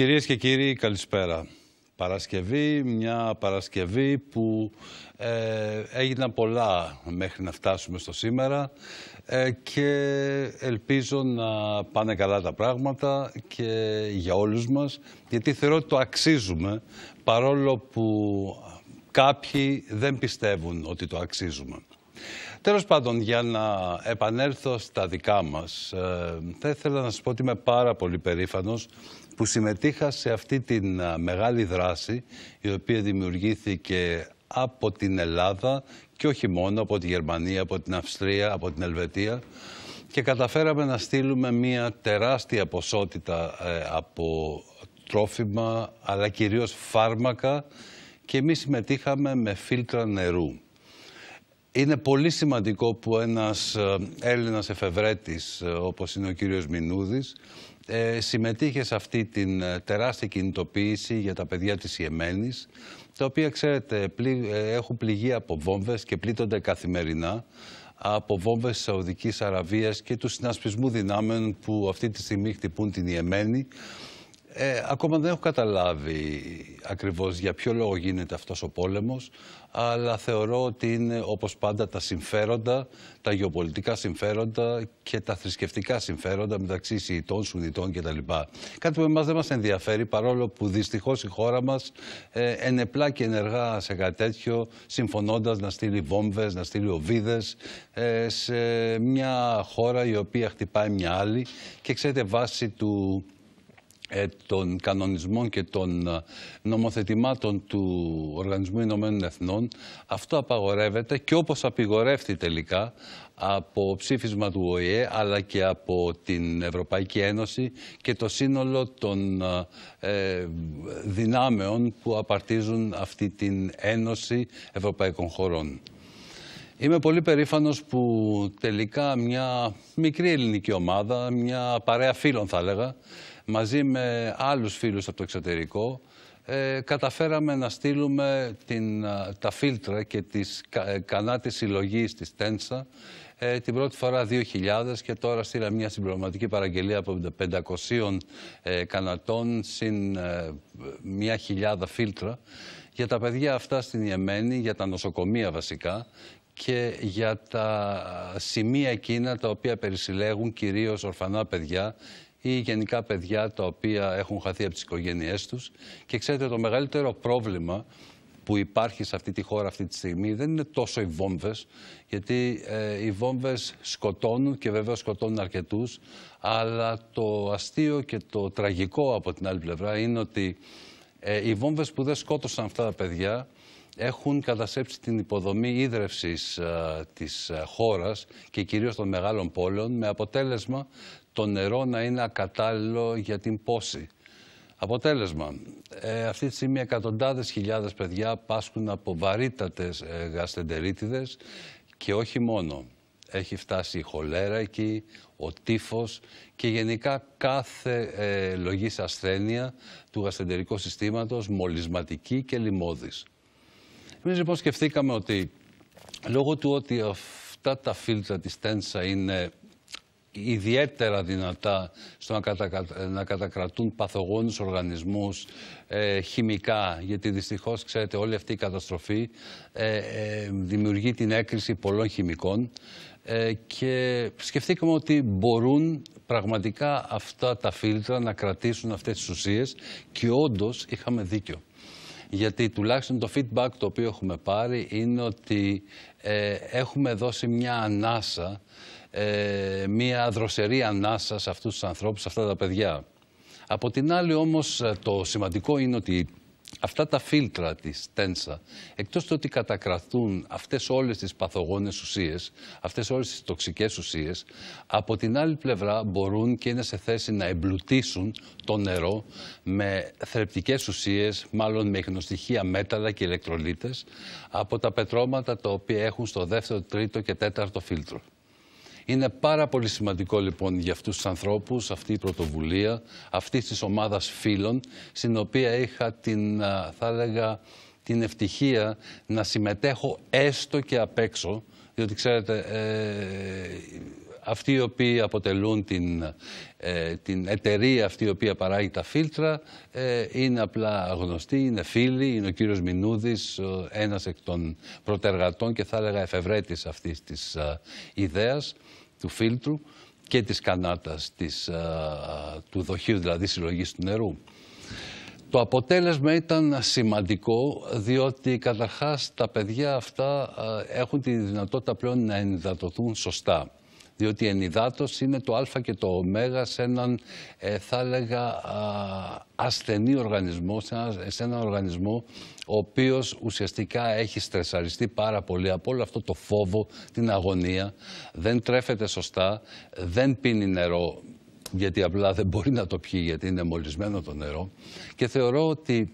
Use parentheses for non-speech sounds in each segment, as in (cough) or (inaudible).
Κυρίες και κύριοι, καλησπέρα. Παρασκευή, μια Παρασκευή που ε, έγιναν πολλά μέχρι να φτάσουμε στο σήμερα ε, και ελπίζω να πάνε καλά τα πράγματα και για όλους μας γιατί θεωρώ ότι το αξίζουμε παρόλο που κάποιοι δεν πιστεύουν ότι το αξίζουμε. Τέλος πάντων, για να επανέλθω στα δικά μας, ε, θα ήθελα να σας πω ότι είμαι πάρα πολύ περήφανος που συμμετείχα σε αυτή τη μεγάλη δράση η οποία δημιουργήθηκε από την Ελλάδα και όχι μόνο από τη Γερμανία, από την Αυστρία, από την Ελβετία και καταφέραμε να στείλουμε μια τεράστια ποσότητα ε, από τρόφιμα αλλά κυρίως φάρμακα και εμείς συμμετείχαμε με φίλτρα νερού. Είναι πολύ σημαντικό που ένας ε, Έλληνας εφευρέτης ε, όπως είναι ο κύριος Μινούδης ε, συμμετείχε σε αυτή την ε, τεράστια κινητοποίηση για τα παιδιά της Ιεμένης, τα οποία, ξέρετε, πλη, ε, έχουν πληγεί από βόμβες και πλήττονται καθημερινά από βόμβες της Σαουδικής Αραβίας και του συνασπισμού δυνάμεων που αυτή τη στιγμή χτυπούν την Ιεμένη. Ε, ακόμα δεν έχω καταλάβει ακριβώς για ποιο λόγο γίνεται αυτός ο πόλεμος, αλλά θεωρώ ότι είναι όπως πάντα τα συμφέροντα, τα γεωπολιτικά συμφέροντα και τα θρησκευτικά συμφέροντα μεταξύ Σιητών, Σουνιτών κτλ. Κάτι που εμάς δεν μας ενδιαφέρει παρόλο που δυστυχώς η χώρα μας ε, ενεπλά και ενεργά σε κάτι τέτοιο συμφωνώντας να στείλει βόμβες, να στείλει οβίδες ε, σε μια χώρα η οποία χτυπάει μια άλλη και ξέρετε βάσει του ε, των κανονισμών και των ε, νομοθετημάτων του Οργανισμού Ηνωμένων Εθνών. Αυτό απαγορεύεται και όπως απειγορεύτη τελικά από ψήφισμα του ΟΗΕ αλλά και από την Ευρωπαϊκή Ένωση και το σύνολο των ε, δυνάμεων που απαρτίζουν αυτή την Ένωση Ευρωπαϊκών Χωρών. Είμαι πολύ περήφανος που τελικά μια μικρή ελληνική ομάδα, μια παρέα φίλων θα έλεγα, μαζί με άλλους φίλους από το εξωτερικό ε, καταφέραμε να στείλουμε την, τα φίλτρα και τις κανάτες κανά της συλλογή της Τένσα ε, την πρώτη φορά 2.000 και τώρα στείλα μια συμπληρωματική παραγγελία από 500 ε, κανατών συν μια χιλιάδα φίλτρα για τα παιδιά αυτά στην Ιεμένη, για τα νοσοκομεία βασικά και για τα σημεία εκείνα τα οποία περισυλλέγουν κυρίως ορφανά παιδιά ή γενικά παιδιά τα οποία έχουν χαθεί από τις οικογένειές τους. Και ξέρετε, το μεγαλύτερο πρόβλημα που υπάρχει σε αυτή τη χώρα αυτή τη στιγμή δεν είναι τόσο οι βόμβες, γιατί ε, οι βόμβες σκοτώνουν και βέβαια σκοτώνουν αρκετούς, αλλά το αστείο και το τραγικό από την άλλη πλευρά είναι ότι ε, οι βόμβες που δεν σκότωσαν αυτά τα παιδιά έχουν κατασέψει την υποδομή ίδρευσης α, ε, της χώρας και κυρίως των μεγάλων πόλεων με αποτέλεσμα το νερό να είναι ακατάλληλο για την πόση. Αποτέλεσμα, ε, αυτή τη στιγμή εκατοντάδες χιλιάδες παιδιά πάσχουν από βαρύτατες ε, γαστεντερίτιδες και όχι μόνο. Έχει φτάσει η χολέρα εκεί, ο τύφος και γενικά κάθε ε, λογής ασθένεια του γαστεντερικού συστήματος, μολυσματική και λοιμώδης. Εμείς λοιπόν σκεφτήκαμε ότι λόγω του ότι αυτά τα φίλτρα της τένσα είναι ιδιαίτερα δυνατά στο να, κατακρατούν παθογόνους οργανισμούς ε, χημικά, γιατί δυστυχώς, ξέρετε, όλη αυτή η καταστροφή ε, ε, δημιουργεί την έκρηση πολλών χημικών και σκεφτήκαμε ότι μπορούν πραγματικά αυτά τα φίλτρα να κρατήσουν αυτές τις ουσίες και όντως είχαμε δίκιο. Γιατί τουλάχιστον το feedback το οποίο έχουμε πάρει είναι ότι έχουμε δώσει μια ανάσα ε, μια δροσερή ανάσα σε αυτούς τους ανθρώπους, σε αυτά τα παιδιά. Από την άλλη όμως ε, το σημαντικό είναι ότι αυτά τα φίλτρα της τένσα, εκτός του ότι κατακραθούν αυτές όλες τις παθογόνες ουσίες, αυτές όλες τις τοξικές ουσίες, από την άλλη πλευρά μπορούν και είναι σε θέση να εμπλουτίσουν το νερό με θρεπτικές ουσίες, μάλλον με γνωστοιχεία μέταλλα και ηλεκτρολίτες, από τα πετρώματα τα οποία έχουν στο δεύτερο, τρίτο και τέταρτο φίλτρο. Είναι πάρα πολύ σημαντικό λοιπόν για αυτούς τους ανθρώπους αυτή η πρωτοβουλία, αυτή της ομάδας φίλων, στην οποία είχα την, θα έλεγα, την ευτυχία να συμμετέχω έστω και απ' έξω, διότι ξέρετε, ε, αυτοί οι οποίοι αποτελούν την, ε, την εταιρεία αυτή η οποία παράγει τα φίλτρα ε, είναι απλά γνωστοί, είναι φίλοι, είναι ο κύριος Μινούδης, ένας εκ των πρωτεργατών και θα έλεγα εφευρέτης αυτής της ιδέας του φίλτρου και της κανάτας της, ε, του δοχείου, δηλαδή συλλογής του νερού. Το αποτέλεσμα ήταν σημαντικό διότι καταρχάς τα παιδιά αυτά ε, έχουν τη δυνατότητα πλέον να ενυδατωθούν σωστά. Διότι η ενυδάτωση είναι το α και το ω σε έναν, ε, θα έλεγα, ασθενή οργανισμό, σε έναν οργανισμό ο οποίος ουσιαστικά έχει στρεσαριστεί πάρα πολύ από όλο αυτό το φόβο, την αγωνία, δεν τρέφεται σωστά, δεν πίνει νερό γιατί απλά δεν μπορεί να το πιει γιατί είναι μολυσμένο το νερό και θεωρώ ότι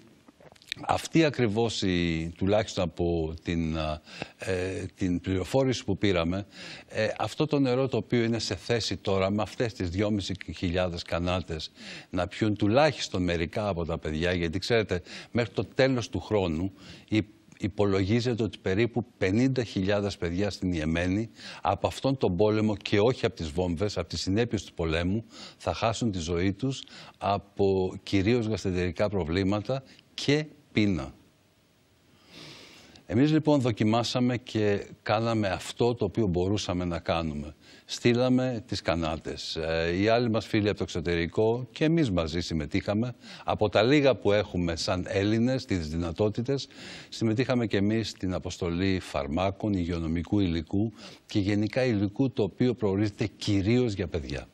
αυτή ακριβώς η, τουλάχιστον από την, ε, ε, την πληροφόρηση που πήραμε, ε, αυτό το νερό το οποίο είναι σε θέση τώρα με αυτές τις 2.500 κανάτες να πιούν τουλάχιστον μερικά από τα παιδιά, γιατί ξέρετε μέχρι το τέλος του χρόνου υπολογίζεται ότι περίπου 50.000 παιδιά στην Ιεμένη από αυτόν τον πόλεμο και όχι από τις βόμβες, από τις συνέπειες του πολέμου θα χάσουν τη ζωή τους από κυρίως γαστεντερικά προβλήματα και πείνα. Εμείς λοιπόν δοκιμάσαμε και κάναμε αυτό το οποίο μπορούσαμε να κάνουμε. Στείλαμε τις κανάτες. Ε, οι άλλοι μας φίλοι από το εξωτερικό και εμείς μαζί συμμετείχαμε. Από τα λίγα που έχουμε σαν Έλληνες, τις δυνατότητες, συμμετείχαμε και εμείς στην αποστολή φαρμάκων, υγειονομικού υλικού και γενικά υλικού το οποίο προορίζεται κυρίως για παιδιά.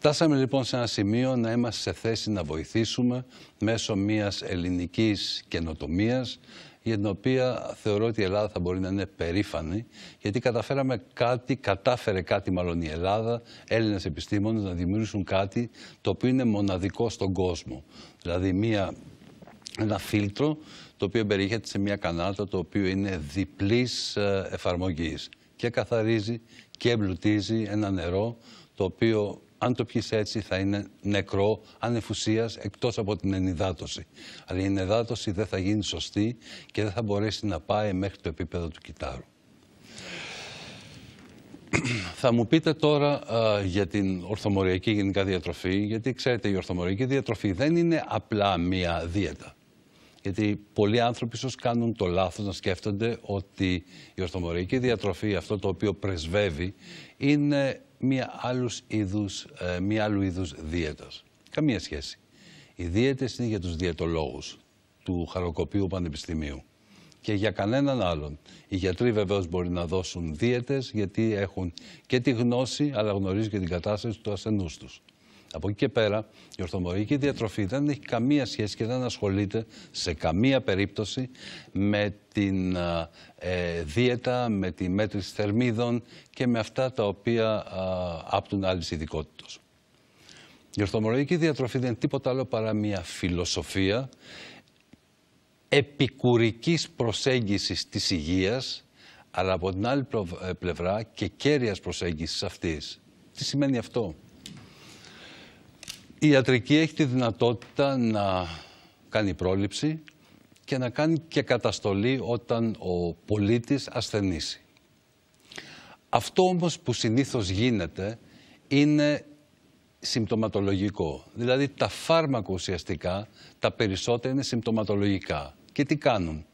Φτάσαμε λοιπόν σε ένα σημείο να είμαστε σε θέση να βοηθήσουμε μέσω μιας ελληνικής καινοτομίας για την οποία θεωρώ ότι η Ελλάδα θα μπορεί να είναι περήφανη γιατί καταφέραμε κάτι, κατάφερε κάτι μάλλον η Ελλάδα, Έλληνες επιστήμονες να δημιουργήσουν κάτι το οποίο είναι μοναδικό στον κόσμο. Δηλαδή μια, ένα φίλτρο το οποίο περιέχεται σε μια κανάλτα το οποίο είναι διπλής ε, εφαρμογής και καθαρίζει και εμπλουτίζει ένα νερό το οποίο αν το πιεις έτσι θα είναι νεκρό, ανεφουσίας, εκτός από την ενυδάτωση. Αλλά η ενυδάτωση δεν θα γίνει σωστή και δεν θα μπορέσει να πάει μέχρι το επίπεδο του κιτάρου. Θα μου πείτε τώρα για την ορθομοριακή γενικά διατροφή, γιατί ξέρετε η ορθομοριακή διατροφή δεν είναι απλά μία δίαιτα. Γιατί πολλοί άνθρωποι ίσως κάνουν το λάθος να σκέφτονται ότι η ορθομοριακή διατροφή, αυτό το οποίο πρεσβεύει, είναι μία, είδους, ε, άλλου είδους δίαιτας. Καμία σχέση. Οι δίαιτες είναι για τους διαιτολόγους του Χαροκοπίου Πανεπιστημίου και για κανέναν άλλον. Οι γιατροί βεβαίως μπορεί να δώσουν δίαιτες γιατί έχουν και τη γνώση αλλά γνωρίζουν και την κατάσταση του ασθενούς τους. Από εκεί και πέρα, η ορθομορική διατροφή δεν έχει καμία σχέση και δεν ασχολείται σε καμία περίπτωση με την ε, ε δίαιτα, με τη μέτρηση θερμίδων και με αυτά τα οποία ε, άπτουν άλλης ειδικότητας. Η ορθομορική διατροφή δεν είναι τίποτα άλλο παρά μια φιλοσοφία επικουρικής προσέγγισης της υγείας, αλλά από την άλλη πλευρά και κέρια προσέγγισης αυτής. Τι σημαίνει αυτό. Η ιατρική έχει τη δυνατότητα να κάνει πρόληψη και να κάνει και καταστολή όταν ο πολίτης ασθενήσει. Αυτό όμως που συνήθως γίνεται είναι συμπτωματολογικό. Δηλαδή τα φάρμακα ουσιαστικά, τα περισσότερα είναι συμπτωματολογικά. Και τι κάνουν.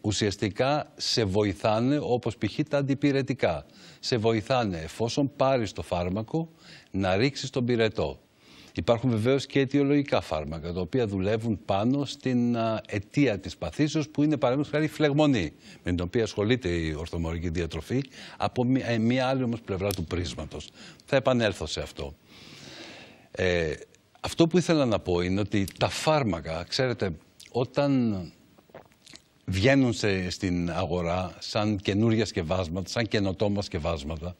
Ουσιαστικά σε βοηθάνε όπως π.χ. τα αντιπυρετικά. Σε βοηθάνε εφόσον πάρεις το φάρμακο να ρίξεις τον πυρετό. Υπάρχουν βεβαίως και αιτιολογικά φάρμακα, τα οποία δουλεύουν πάνω στην αιτία της παθήσεως που είναι παραδείγματος χάρη φλεγμονή, με την οποία ασχολείται η ορθομορική διατροφή, από ε, μια άλλη όμως πλευρά του πρίσματος. Θα επανέλθω σε αυτό. Ε, αυτό που ήθελα να πω είναι ότι τα φάρμακα, ξέρετε, όταν βγαίνουν στην αγορά σαν καινούργια σκευάσματα, σαν καινοτόμα σκευάσματα,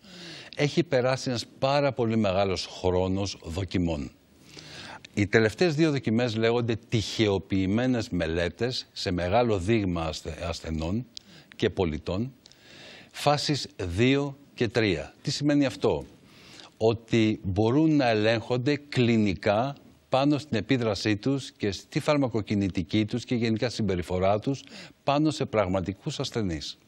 έχει περάσει ένας πάρα πολύ μεγάλος χρόνος δοκιμών. Οι τελευταίες δύο δοκιμές λέγονται τυχεοποιημένες μελέτες σε μεγάλο δείγμα ασθενών και πολιτών, φάσεις 2 και 3. Τι σημαίνει αυτό? Ότι μπορούν να ελέγχονται κλινικά πάνω στην επίδρασή τους και στη φαρμακοκινητική τους και γενικά συμπεριφορά τους πάνω σε πραγματικούς ασθενείς.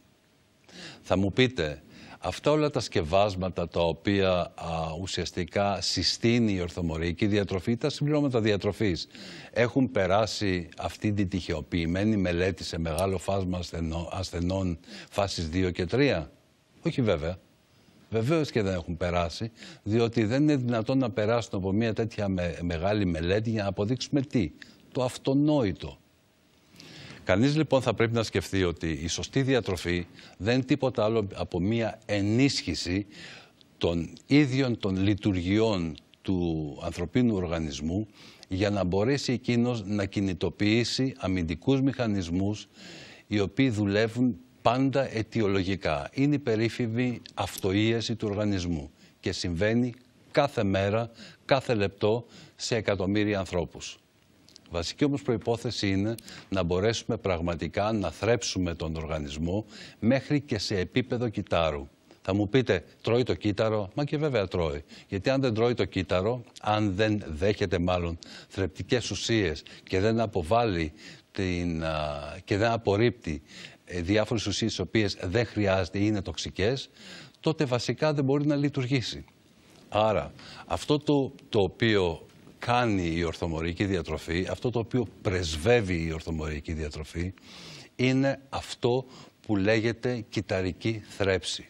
Θα μου πείτε, Αυτά όλα τα σκευάσματα τα οποία ουσιαστικά συστήνει η ορθομορική διατροφή, τα συμπληρώματα διατροφής, έχουν περάσει αυτή την τυχεοποιημένη μελέτη σε μεγάλο φάσμα ασθενών, ασθενών φάσης 2 και 3. Όχι βέβαια. Βεβαίως και δεν έχουν περάσει, διότι δεν είναι δυνατόν να περάσουν από μια τέτοια μεγάλη μελέτη για να αποδείξουμε τι. Το αυτονόητο. Κανείς λοιπόν θα πρέπει να σκεφτεί ότι η σωστή διατροφή δεν είναι τίποτα άλλο από μία ενίσχυση των ίδιων των λειτουργιών του ανθρωπίνου οργανισμού για να μπορέσει εκείνος να κινητοποιήσει αμυντικούς μηχανισμούς οι οποίοι δουλεύουν πάντα αιτιολογικά. Είναι η περίφημη αυτοίεση του οργανισμού και συμβαίνει κάθε μέρα, κάθε λεπτό σε εκατομμύρια ανθρώπους. Βασική όμως προϋπόθεση είναι να μπορέσουμε πραγματικά να θρέψουμε τον οργανισμό μέχρι και σε επίπεδο κυτάρου. Θα μου πείτε, τρώει το κύτταρο. Μα και βέβαια τρώει. Γιατί αν δεν τρώει το κύτταρο, αν δεν δέχεται μάλλον θρεπτικές ουσίες και δεν αποβάλλει την, και δεν απορρίπτει ε, διάφορες ουσίες οι οποίες δεν χρειάζεται ή είναι τοξικές, τότε βασικά δεν μπορεί να λειτουργήσει. Άρα αυτό το, το οποίο κάνει η ορθομορική διατροφή, αυτό το οποίο πρεσβεύει η ορθομορική διατροφή, είναι αυτό που λέγεται κυταρική θρέψη.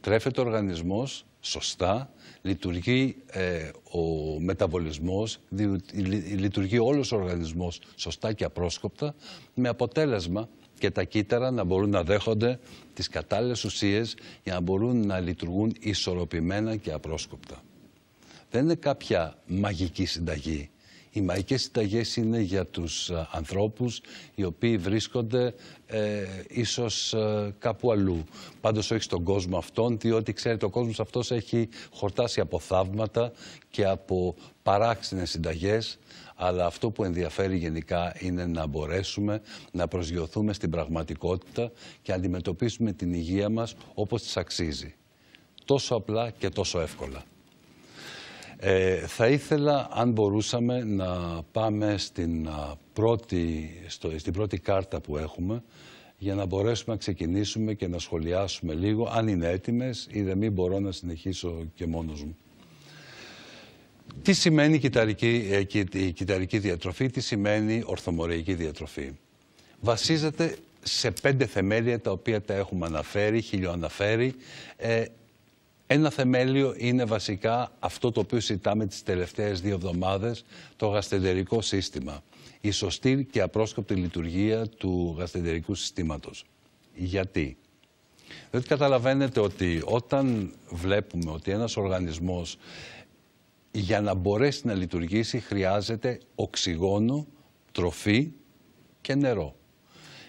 Τρέφεται ο οργανισμός σωστά, λειτουργεί ε, ο μεταβολισμός, λειτουργεί όλος ο οργανισμός σωστά και απρόσκοπτα, με αποτέλεσμα και τα κύτταρα να μπορούν να δέχονται τις κατάλληλες ουσίες για να μπορούν να λειτουργούν ισορροπημένα και απρόσκοπτα δεν είναι κάποια μαγική συνταγή. Οι μαγικές συνταγές είναι για τους ε, ανθρώπους οι οποίοι βρίσκονται ε, ίσως ε, κάπου αλλού. Πάντως όχι στον κόσμο αυτόν, διότι ξέρετε ο κόσμος αυτός έχει χορτάσει από θαύματα και από παράξενες συνταγές, αλλά αυτό που ενδιαφέρει γενικά είναι να μπορέσουμε να προσγειωθούμε στην πραγματικότητα και να αντιμετωπίσουμε την υγεία μας όπως της αξίζει. Τόσο απλά και τόσο εύκολα. Ε, θα ήθελα, αν μπορούσαμε, να πάμε στην πρώτη, στο, στην πρώτη κάρτα που έχουμε για να μπορέσουμε να ξεκινήσουμε και να σχολιάσουμε λίγο, αν είναι έτοιμες ή δεν μπορώ να συνεχίσω και μόνος μου. Τι σημαίνει η κυταρική, ε, κυταρική διατροφή, τι σημαίνει ορθομορεϊκή διατροφή. Βασίζεται σε πέντε θεμέλια τα οποία τα έχουμε αναφέρει, χιλιοαναφέρει. Ε, ένα θεμέλιο είναι βασικά αυτό το οποίο συζητάμε τις τελευταίες δύο εβδομάδες, το γαστεντερικό σύστημα. Η σωστή και απρόσκοπτη λειτουργία του γαστεντερικού συστήματος. Γιατί. Διότι καταλαβαίνετε ότι όταν βλέπουμε ότι ένας οργανισμός για να μπορέσει να λειτουργήσει χρειάζεται οξυγόνο, τροφή και νερό.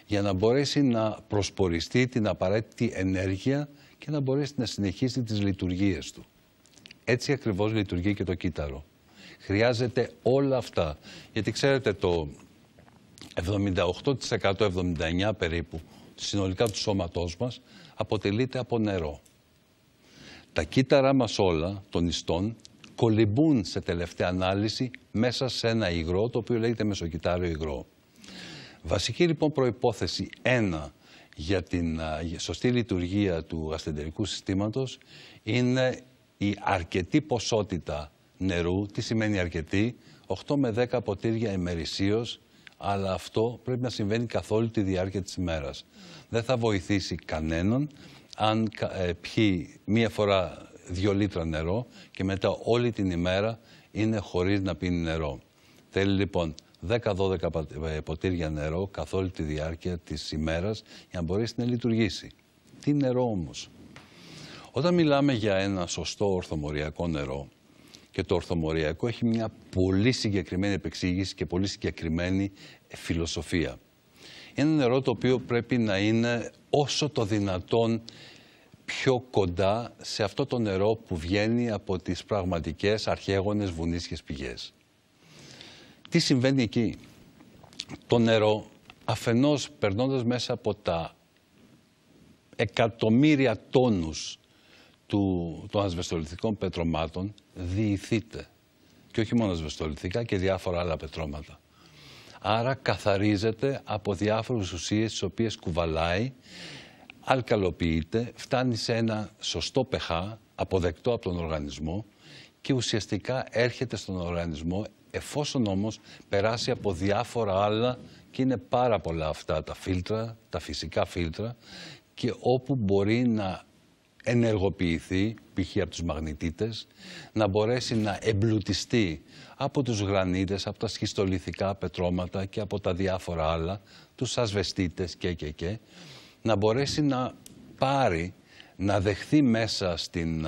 Για να μπορέσει να προσποριστεί την απαραίτητη ενέργεια και να μπορέσει να συνεχίσει τις λειτουργίες του. Έτσι ακριβώς λειτουργεί και το κύτταρο. Χρειάζεται όλα αυτά. Γιατί ξέρετε το 78%, 79% περίπου συνολικά του σώματός μας αποτελείται από νερό. Τα κύτταρά μας όλα των ιστών κολυμπούν σε τελευταία ανάλυση μέσα σε ένα υγρό το οποίο λέγεται μεσοκυτάριο υγρό. Βασική λοιπόν προϋπόθεση ένα για την σωστή λειτουργία του ασθεντερικού συστήματος είναι η αρκετή ποσότητα νερού. Τι σημαίνει αρκετή? 8 με 10 ποτήρια ημερησίως, αλλά αυτό πρέπει να συμβαίνει καθ' όλη τη διάρκεια της ημέρας. Δεν θα βοηθήσει κανέναν αν ε, πιει μία φορά δύο λίτρα νερό και μετά όλη την ημέρα είναι χωρίς να πίνει νερό. Θέλει λοιπόν 10-12 ε, ποτήρια νερό καθ' όλη τη διάρκεια της ημέρας για να μπορέσει να λειτουργήσει. Τι νερό όμως. Όταν μιλάμε για ένα σωστό ορθομοριακό νερό και το ορθομοριακό έχει μια πολύ συγκεκριμένη επεξήγηση και πολύ συγκεκριμένη φιλοσοφία. Είναι νερό το οποίο πρέπει να είναι όσο το δυνατόν πιο κοντά σε αυτό το νερό που βγαίνει από τις πραγματικές αρχαίγονες βουνίσχες πηγές. Τι συμβαίνει εκεί. Το νερό αφενός περνώντας μέσα από τα εκατομμύρια τόνους του, των ασβεστολιθικών πετρωμάτων διηθείται. Και όχι μόνο ασβεστολιθικά και διάφορα άλλα πετρώματα. Άρα καθαρίζεται από διάφορες ουσίες τις οποίες κουβαλάει, αλκαλοποιείται, φτάνει σε ένα σωστό pH, αποδεκτό από τον οργανισμό και ουσιαστικά έρχεται στον οργανισμό Εφόσον όμως περάσει από διάφορα άλλα και είναι πάρα πολλά αυτά τα φίλτρα, τα φυσικά φίλτρα και όπου μπορεί να ενεργοποιηθεί, π.χ. από τους μαγνητίτες, να μπορέσει να εμπλουτιστεί από τους γρανίτες, από τα σχιστολιθικά πετρώματα και από τα διάφορα άλλα, τους ασβεστίτες και και και, να μπορέσει να πάρει, να δεχθεί μέσα στην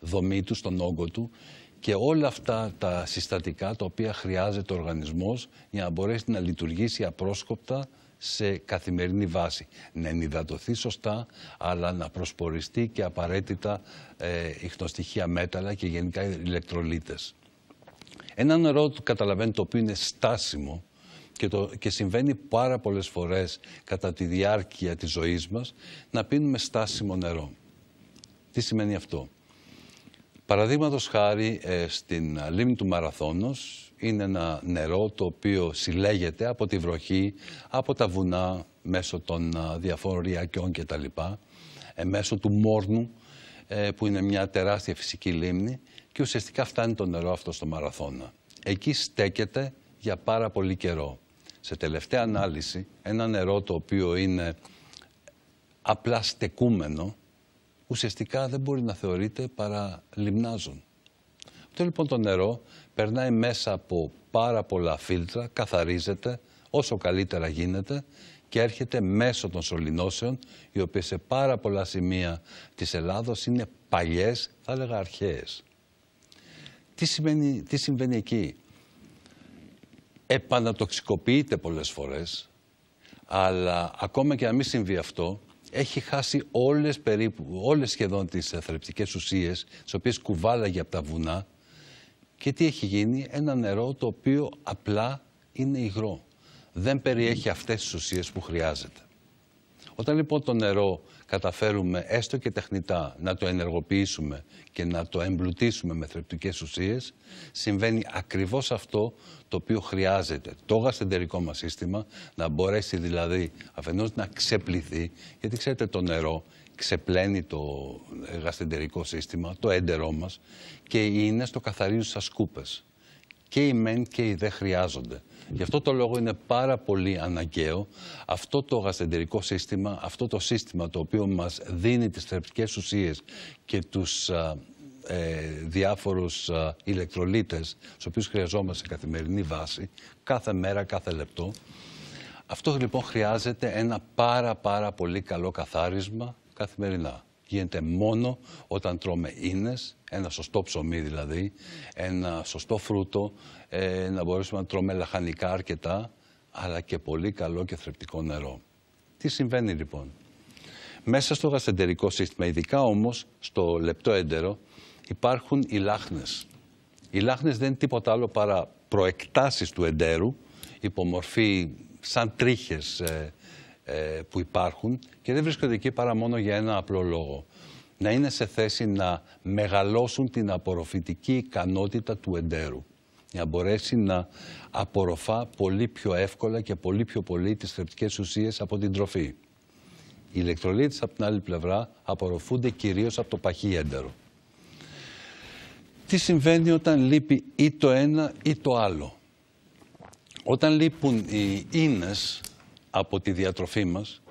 δομή του, στον όγκο του, και όλα αυτά τα συστατικά τα οποία χρειάζεται ο οργανισμός για να μπορέσει να λειτουργήσει απρόσκοπτα σε καθημερινή βάση. Να ενυδατωθεί σωστά, αλλά να προσποριστεί και απαραίτητα ε, μέταλλα και γενικά ηλεκτρολίτες. Ένα νερό καταλαβαίνετε, καταλαβαίνει το οποίο είναι στάσιμο και, το, και συμβαίνει πάρα πολλές φορές κατά τη διάρκεια της ζωής μας να πίνουμε στάσιμο νερό. Τι σημαίνει αυτό. Παραδείγματος χάρη ε, στην λίμνη του Μαραθώνος είναι ένα νερό το οποίο συλλέγεται από τη βροχή, από τα βουνά μέσω των α, διαφόρων ριακιών κτλ. Ε, μέσω του Μόρνου ε, που είναι μια τεράστια φυσική λίμνη και ουσιαστικά φτάνει το νερό αυτό στο Μαραθώνα. Εκεί στέκεται για πάρα πολύ καιρό. Σε τελευταία ανάλυση ένα νερό το οποίο είναι απλά στεκούμενο ουσιαστικά δεν μπορεί να θεωρείται παρά λιμνάζων. Αυτό λοιπόν το νερό περνάει μέσα από πάρα πολλά φίλτρα, καθαρίζεται όσο καλύτερα γίνεται και έρχεται μέσω των σωληνώσεων, οι οποίες σε πάρα πολλά σημεία της Ελλάδος είναι παλιές, θα έλεγα αρχαίες. Τι, σημαίνει, τι συμβαίνει εκεί. Επανατοξικοποιείται πολλές φορές, αλλά ακόμα και αν μην συμβεί αυτό, έχει χάσει όλες, περίπου, όλες σχεδόν τις ε, θρεπτικές ουσίες, τις οποίες κουβάλαγε από τα βουνά. Και τι έχει γίνει, ένα νερό το οποίο απλά είναι υγρό. Δεν περιέχει αυτές τις ουσίες που χρειάζεται. Όταν λοιπόν το νερό καταφέρουμε έστω και τεχνητά να το ενεργοποιήσουμε και να το εμπλουτίσουμε με θρεπτικές ουσίες, συμβαίνει ακριβώς αυτό το οποίο χρειάζεται το γαστεντερικό μας σύστημα να μπορέσει δηλαδή αφενός να ξεπληθεί, γιατί ξέρετε το νερό ξεπλένει το γαστεντερικό σύστημα, το έντερό μας και είναι στο καθαρίζουσα σκούπες. Και οι μεν και οι δε χρειάζονται. Γι' αυτό το λόγο είναι πάρα πολύ αναγκαίο αυτό το γαστεντερικό σύστημα, αυτό το σύστημα το οποίο μας δίνει τις θρεπτικές ουσίες και τους ε, διάφορους α, ηλεκτρολίτες στους οποίους χρειαζόμαστε καθημερινή βάση, κάθε μέρα, κάθε λεπτό. Αυτό λοιπόν χρειάζεται ένα πάρα πάρα πολύ καλό καθάρισμα καθημερινά γίνεται μόνο όταν τρώμε ίνες, ένα σωστό ψωμί δηλαδή, ένα σωστό φρούτο, ε, να μπορέσουμε να τρώμε λαχανικά αρκετά, αλλά και πολύ καλό και θρεπτικό νερό. Τι συμβαίνει λοιπόν. Μέσα στο γαστεντερικό σύστημα, ειδικά όμως στο λεπτό έντερο, υπάρχουν οι λάχνες. Οι λάχνες δεν είναι τίποτα άλλο παρά προεκτάσεις του εντέρου, υπομορφή σαν τρίχες, ε, ε, που υπάρχουν και δεν βρίσκονται εκεί παρά μόνο για ένα απλό λόγο. Να είναι σε θέση να μεγαλώσουν την απορροφητική ικανότητα του εντέρου. Για να μπορέσει να απορροφά πολύ πιο εύκολα και πολύ πιο πολύ τις θρεπτικές ουσίες από την τροφή. Οι ηλεκτρολίτες από την άλλη πλευρά απορροφούνται κυρίως από το παχύ έντερο. Τι συμβαίνει όταν λείπει ή το ένα ή το άλλο. Όταν λείπουν οι ίνες από τη διατροφή μας,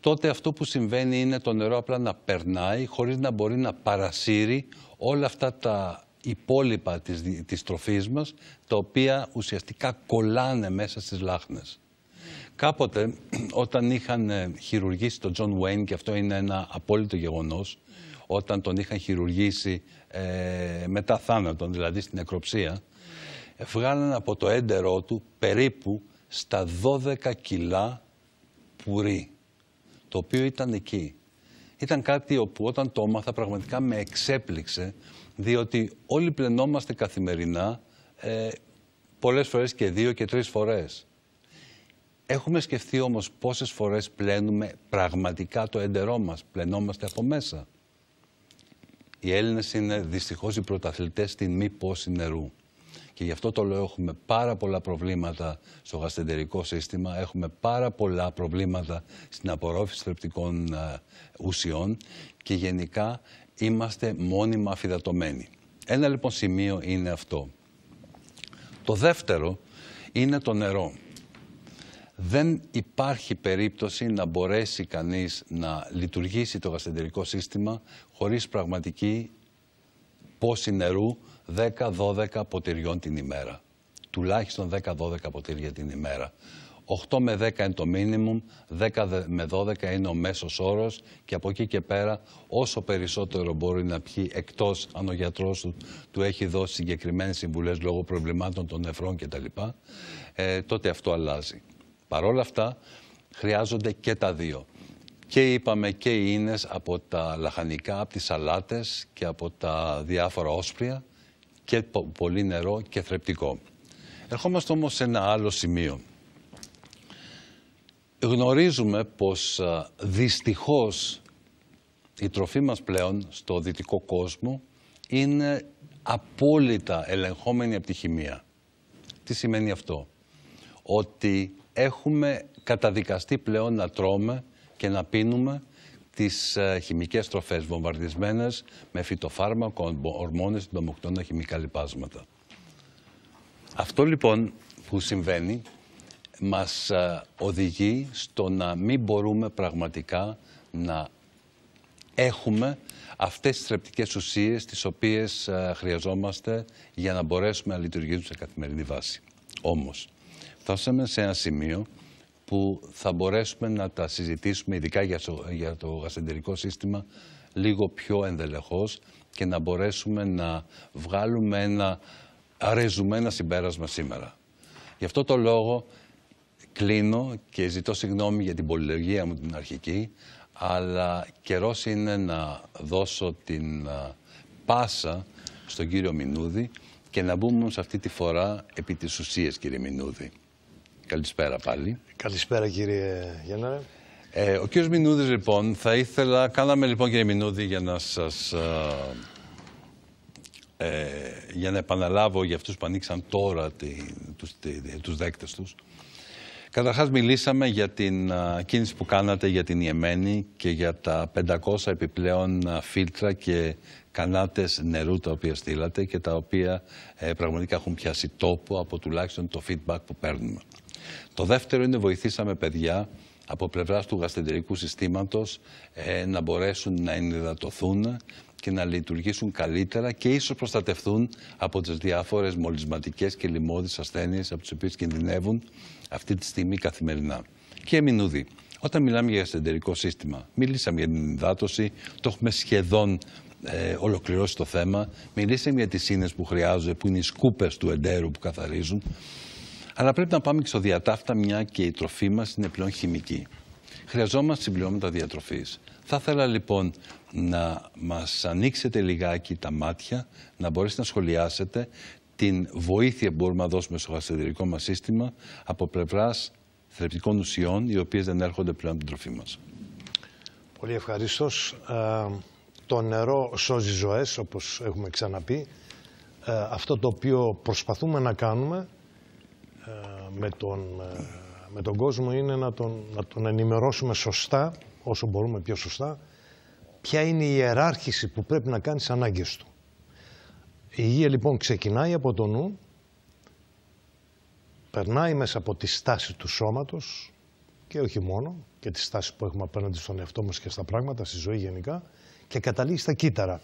τότε αυτό που συμβαίνει είναι το νερό απλά να περνάει χωρίς να μπορεί να παρασύρει όλα αυτά τα υπόλοιπα της, της τροφής μας, τα οποία ουσιαστικά κολλάνε μέσα στις λάχνες. Κάποτε, (clears throat) όταν είχαν ε, χειρουργήσει τον Τζον Βέιν, και αυτό είναι ένα απόλυτο γεγονός, όταν τον είχαν χειρουργήσει ε, μετά θάνατον, δηλαδή στην νεκροψία, βγάλαν από το έντερό του περίπου στα 12 κιλά πουρί, το οποίο ήταν εκεί. Ήταν κάτι όπου όταν το έμαθα πραγματικά με εξέπληξε, διότι όλοι πλενόμαστε καθημερινά, ε, πολλές φορές και δύο και τρεις φορές. Έχουμε σκεφτεί όμως πόσες φορές πλένουμε πραγματικά το έντερό μας, πλενόμαστε από μέσα. Οι Έλληνες είναι δυστυχώς οι πρωταθλητές στην μη πόση νερού. Και γι' αυτό το λέω έχουμε πάρα πολλά προβλήματα στο γαστεντερικό σύστημα, έχουμε πάρα πολλά προβλήματα στην απορρόφηση θρεπτικών ε, ουσιών και γενικά είμαστε μόνιμα αφιδατωμένοι. Ένα λοιπόν σημείο είναι αυτό. Το δεύτερο είναι το νερό. Δεν υπάρχει περίπτωση να μπορέσει κανείς να λειτουργήσει το γαστεντερικό σύστημα χωρίς πραγματική πόση νερού 10-12 ποτηριών την ημέρα. Τουλάχιστον 10-12 ποτήρια την ημέρα. 8 με 10 είναι το μίνιμουμ, 10 με 12 είναι ο μέσος όρος και από εκεί και πέρα όσο περισσότερο μπορεί να πιει εκτός αν ο γιατρός του, του έχει δώσει συγκεκριμένες συμβουλές λόγω προβλημάτων των νεφρών κτλ. Ε, τότε αυτό αλλάζει. Παρ' όλα αυτά χρειάζονται και τα δύο. Και είπαμε και οι ίνες από τα λαχανικά, από τις σαλάτες και από τα διάφορα όσπρια και πολύ νερό και θρεπτικό. Ερχόμαστε όμως σε ένα άλλο σημείο. Γνωρίζουμε πως δυστυχώς η τροφή μας πλέον στο δυτικό κόσμο είναι απόλυτα ελεγχόμενη από τη χημεία. Τι σημαίνει αυτό. Ότι έχουμε καταδικαστεί πλέον να τρώμε και να πίνουμε τις ε, χημικές τροφές βομβαρδισμένες με φυτοφάρμακο, ορμόνες, ντομοκτώνα, χημικά λοιπάσματα. Αυτό λοιπόν που συμβαίνει μας ε, οδηγεί στο να μην μπορούμε πραγματικά να έχουμε αυτές τις θρεπτικές ουσίες τις οποίες ε, χρειαζόμαστε για να μπορέσουμε να λειτουργήσουμε σε καθημερινή βάση. Όμως, φτάσαμε σε ένα σημείο που θα μπορέσουμε να τα συζητήσουμε, ειδικά για το, για το σύστημα, λίγο πιο ενδελεχώς και να μπορέσουμε να βγάλουμε ένα αρεζουμένα συμπέρασμα σήμερα. Γι' αυτό το λόγο κλείνω και ζητώ συγγνώμη για την πολυλογία μου την αρχική, αλλά καιρός είναι να δώσω την πάσα στον κύριο Μινούδη και να μπούμε σε αυτή τη φορά επί της ουσίας, κύριε Μινούδη. Καλησπέρα πάλι. Καλησπέρα κύριε Γιάννα. Ε, ο κύριος Μινούδης λοιπόν θα ήθελα, κάναμε λοιπόν κύριε Μινούδη για να σας, ε, ε, για να επαναλάβω για αυτούς που ανοίξαν τώρα τη, τους, τη, τους δέκτες τους. Καταρχάς μιλήσαμε για την ε, κίνηση που κάνατε για την Ιεμένη και για τα 500 επιπλέον ε, φίλτρα και κανάτες νερού τα οποία στείλατε και τα οποία πραγματικά έχουν πιάσει τόπο από τουλάχιστον το feedback που παίρνουμε. Το δεύτερο είναι βοηθήσαμε παιδιά από πλευράς του γαστεντερικού συστήματος ε, να μπορέσουν να ενυδατωθούν και να λειτουργήσουν καλύτερα και ίσως προστατευτούν από τις διάφορες μολυσματικές και λοιμώδεις ασθένειες από τις οποίες κινδυνεύουν αυτή τη στιγμή καθημερινά. Και μηνούδι. Όταν μιλάμε για γαστεντερικό σύστημα, μιλήσαμε για την ενυδάτωση, το έχουμε σχεδόν ε, ολοκληρώσει το θέμα, μιλήσαμε για τις σύνες που χρειάζονται, που είναι οι σκούπες του εντέρου που καθαρίζουν. Αλλά πρέπει να πάμε και στο διατάφτα, μια και η τροφή μας είναι πλέον χημική. Χρειαζόμαστε συμπληρώματα διατροφής. Θα ήθελα λοιπόν να μας ανοίξετε λιγάκι τα μάτια, να μπορέσετε να σχολιάσετε την βοήθεια που μπορούμε να δώσουμε στο γαστρεντερικό μας σύστημα από πλευράς θρεπτικών ουσιών, οι οποίες δεν έρχονται πλέον από την τροφή μας. Πολύ ευχαριστώ. Ε, το νερό σώζει ζωές, όπως έχουμε ξαναπεί. Ε, αυτό το οποίο προσπαθούμε να κάνουμε ε, με τον, ε, με τον κόσμο είναι να τον, να τον ενημερώσουμε σωστά, όσο μπορούμε πιο σωστά, ποια είναι η ιεράρχηση που πρέπει να κάνει στις του. Η υγεία λοιπόν ξεκινάει από το νου, περνάει μέσα από τη στάση του σώματος και όχι μόνο, και τη στάση που έχουμε απέναντι στον εαυτό μας και στα πράγματα, στη ζωή γενικά, και καταλήγει στα κύτταρα.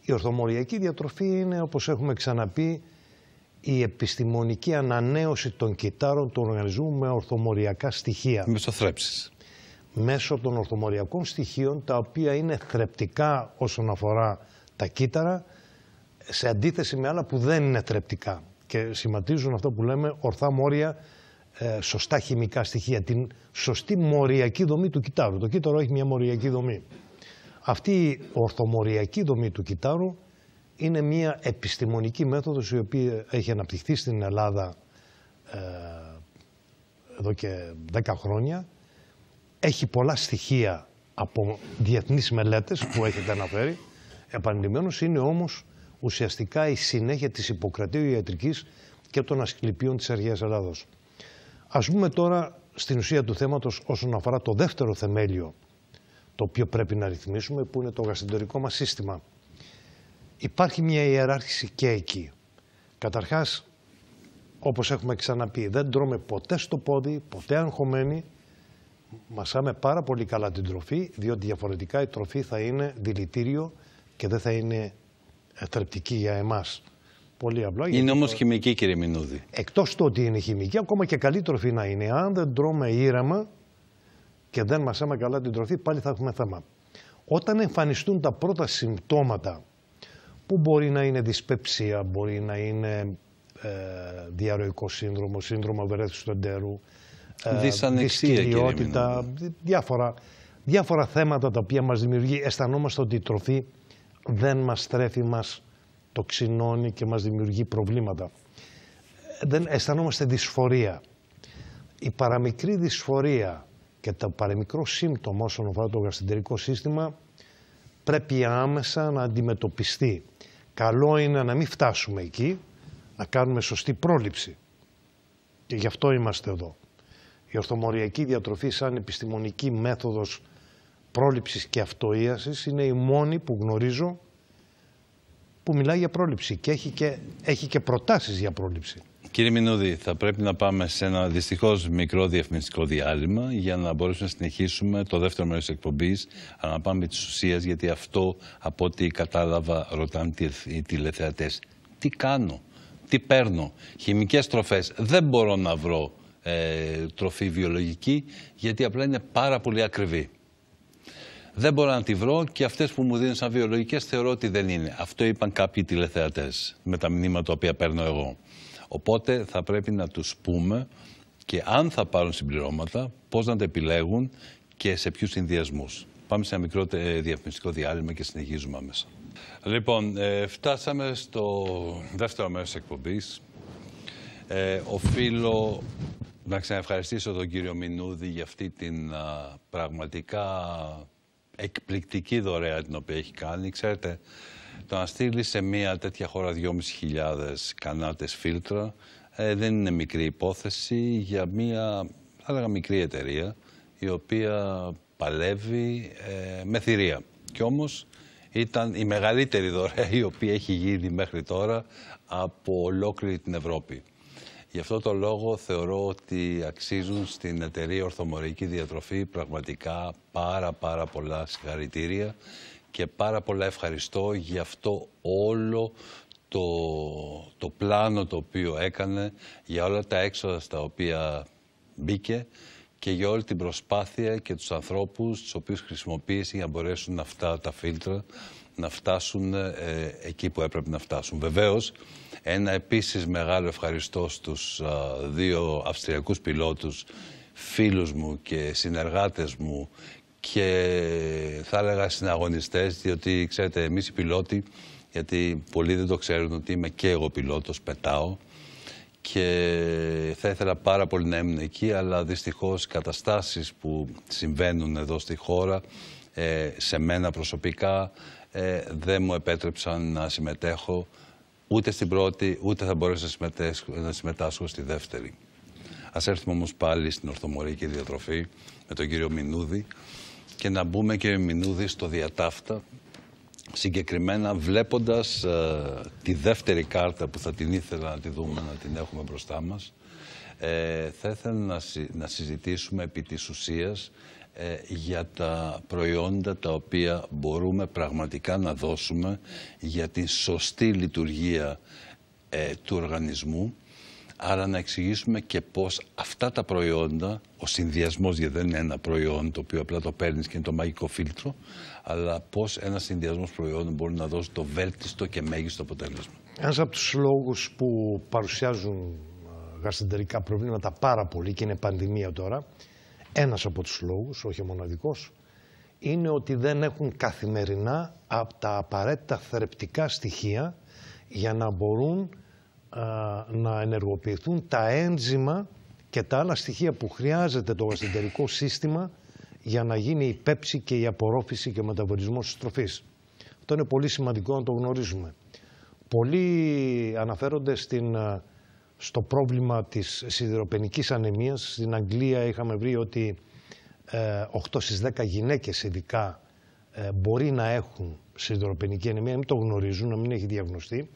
Η ορθομοριακή διατροφή είναι, όπως έχουμε ξαναπεί, η επιστημονική ανανέωση των κυτάρων του οργανισμού με ορθομοριακά στοιχεία. Μέσω θρέψης. Μέσω των ορθομοριακών στοιχείων, τα οποία είναι θρεπτικά όσον αφορά τα κύτταρα, σε αντίθεση με άλλα που δεν είναι θρεπτικά και σηματίζουν αυτό που λέμε ορθά μόρια, ε, σωστά χημικά στοιχεία, την σωστή μοριακή δομή του κυτάρου. Το κύτταρο έχει μια μοριακή δομή. Αυτή η ορθομοριακή δομή του κυτάρου είναι μια επιστημονική μέθοδος η οποία έχει αναπτυχθεί στην Ελλάδα ε, εδώ και 10 χρόνια. Έχει πολλά στοιχεία από διεθνείς μελέτες που έχετε αναφέρει. Επανειλημμένως είναι όμως ουσιαστικά η συνέχεια της Ιπποκρατείου Ιατρικής και των ασκληπίων της Αργίας Ελλάδος. Ας πούμε τώρα στην ουσία του θέματος όσον αφορά το δεύτερο θεμέλιο το οποίο πρέπει να ρυθμίσουμε που είναι το γαστιντορικό μας σύστημα. Υπάρχει μια ιεράρχηση και εκεί. Καταρχάς, όπως έχουμε ξαναπεί, δεν τρώμε ποτέ στο πόδι, ποτέ αγχωμένοι. Μασάμε πάρα πολύ καλά την τροφή, διότι διαφορετικά η τροφή θα είναι δηλητήριο και δεν θα είναι ε, θρεπτική για εμάς. Πολύ απλό, είναι όμως χημική, κύριε Μινούδη. Εκτός το ότι είναι χημική, ακόμα και καλή τροφή να είναι. Αν δεν τρώμε ήραμα και δεν μασάμε καλά την τροφή, πάλι θα έχουμε θέμα. Όταν εμφανιστούν τα πρώτα συμπτώματα που μπορεί να είναι δυσπεψία, μπορεί να είναι ε, διαρροϊκός σύνδρομο, σύνδρομο βερέθους του εντέρου, ε, δυσκυριότητα, διάφορα, διάφορα θέματα τα οποία μας δημιουργεί. Αισθανόμαστε ότι η τροφή δεν μας τρέφει, μας τοξινώνει και μας δημιουργεί προβλήματα. Δεν αισθανόμαστε δυσφορία. Η παραμικρή δυσφορία και το παραμικρό σύμπτωμα όσον αφορά το γαστρεντερικό σύστημα πρέπει άμεσα να αντιμετωπιστεί. Καλό είναι να μην φτάσουμε εκεί, να κάνουμε σωστή πρόληψη. Και γι' αυτό είμαστε εδώ. Η ορθομοριακή διατροφή σαν επιστημονική μέθοδος πρόληψης και αυτοίασης είναι η μόνη που γνωρίζω που μιλάει για πρόληψη και έχει και, έχει και προτάσεις για πρόληψη. Κύριε Μινούδη, θα πρέπει να πάμε σε ένα δυστυχώς μικρό διαφημιστικό διάλειμμα για να μπορέσουμε να συνεχίσουμε το δεύτερο μέρος της εκπομπής. Αλλά να πάμε της ουσίας, γιατί αυτό από ό,τι κατάλαβα ρωτάνε οι τηλεθεατές. Τι κάνω, τι παίρνω, χημικές τροφές. Δεν μπορώ να βρω ε, τροφή βιολογική, γιατί απλά είναι πάρα πολύ ακριβή. Δεν μπορώ να τη βρω και αυτές που μου δίνουν σαν βιολογικές θεωρώ ότι δεν είναι. Αυτό είπαν κάποιοι τηλεθεατές με τα μηνύματα τα οποία παίρνω εγώ. Οπότε θα πρέπει να τους πούμε και αν θα πάρουν συμπληρώματα, πώς να τα επιλέγουν και σε ποιους συνδυασμούς. Πάμε σε ένα μικρό ε, διαφημιστικό διάλειμμα και συνεχίζουμε αμέσως. Λοιπόν, ε, φτάσαμε στο δεύτερο μέρος της εκπομπής. Ε, οφείλω να ξαναευχαριστήσω τον κύριο Μινούδη για αυτή την πραγματικά εκπληκτική δωρεά την οποία έχει κάνει. Ξέρετε, το να στείλεις σε μια τέτοια χώρα 2.500 κανάτες φίλτρα ε, δεν είναι μικρή υπόθεση για μια, θα λέγαμε, μικρή εταιρεία η οποία παλεύει ε, με θηρία. Κι όμως ήταν η μεγαλύτερη δωρεά η οποία έχει γίνει μέχρι τώρα από ολόκληρη την Ευρώπη. Γι' αυτό το λόγο θεωρώ ότι αξίζουν στην εταιρεία Ορθομορική Διατροφή πραγματικά πάρα πάρα πολλά συγχαρητήρια και πάρα πολλά ευχαριστώ για αυτό όλο το, το πλάνο το οποίο έκανε, για όλα τα έξοδα στα οποία μπήκε και για όλη την προσπάθεια και τους ανθρώπους τους οποίους χρησιμοποίησε για να μπορέσουν αυτά τα φίλτρα να φτάσουν ε, εκεί που έπρεπε να φτάσουν. Βεβαίως, ένα επίσης μεγάλο ευχαριστώ στους δύο αυστριακούς πιλότους, φίλους μου και συνεργάτες μου και θα έλεγα συναγωνιστές, διότι ξέρετε εμείς οι πιλότοι, γιατί πολλοί δεν το ξέρουν ότι είμαι και εγώ πιλότος, πετάω και θα ήθελα πάρα πολύ να έμεινε εκεί, αλλά δυστυχώς καταστάσεις που συμβαίνουν εδώ στη χώρα, ε, σε μένα προσωπικά, ε, δεν μου επέτρεψαν να συμμετέχω ούτε στην πρώτη, ούτε θα μπορέσω να συμμετάσχω στη δεύτερη. Ας έρθουμε όμως πάλι στην ορθομορική διατροφή με τον κύριο Μινούδη και να μπούμε και μηνούδι στο διατάφτα συγκεκριμένα βλέποντας ε, τη δεύτερη κάρτα που θα την ήθελα να τη δούμε, να την έχουμε μπροστά μας ε, θα ήθελα να, συζητήσουμε επί της ουσίας ε, για τα προϊόντα τα οποία μπορούμε πραγματικά να δώσουμε για τη σωστή λειτουργία ε, του οργανισμού Άρα να εξηγήσουμε και πώς αυτά τα προϊόντα, ο συνδυασμός γιατί δεν είναι ένα προϊόν το οποίο απλά το παίρνεις και είναι το μαγικό φίλτρο, αλλά πώς ένα συνδυασμός προϊόντων μπορεί να δώσει το βέλτιστο και μέγιστο αποτέλεσμα. Ένας από τους λόγους που παρουσιάζουν γαστρεντερικά προβλήματα πάρα πολύ και είναι πανδημία τώρα, ένας από τους λόγους, όχι μοναδικός, είναι ότι δεν έχουν καθημερινά από τα απαραίτητα θρεπτικά στοιχεία για να μπορούν να ενεργοποιηθούν τα ένζημα και τα άλλα στοιχεία που χρειάζεται το γαστρεντερικό σύστημα για να γίνει η πέψη και η απορρόφηση και ο μεταβολισμός της τροφής. Αυτό είναι πολύ σημαντικό να το γνωρίζουμε. Πολλοί αναφέρονται στην, στο πρόβλημα της σιδηροπενικής ανεμίας. Στην Αγγλία είχαμε βρει ότι 8 ε, στις 10 γυναίκες ειδικά ε, μπορεί να έχουν σιδηροπενική ανεμία, να μην το γνωρίζουν, να μην έχει διαγνωστεί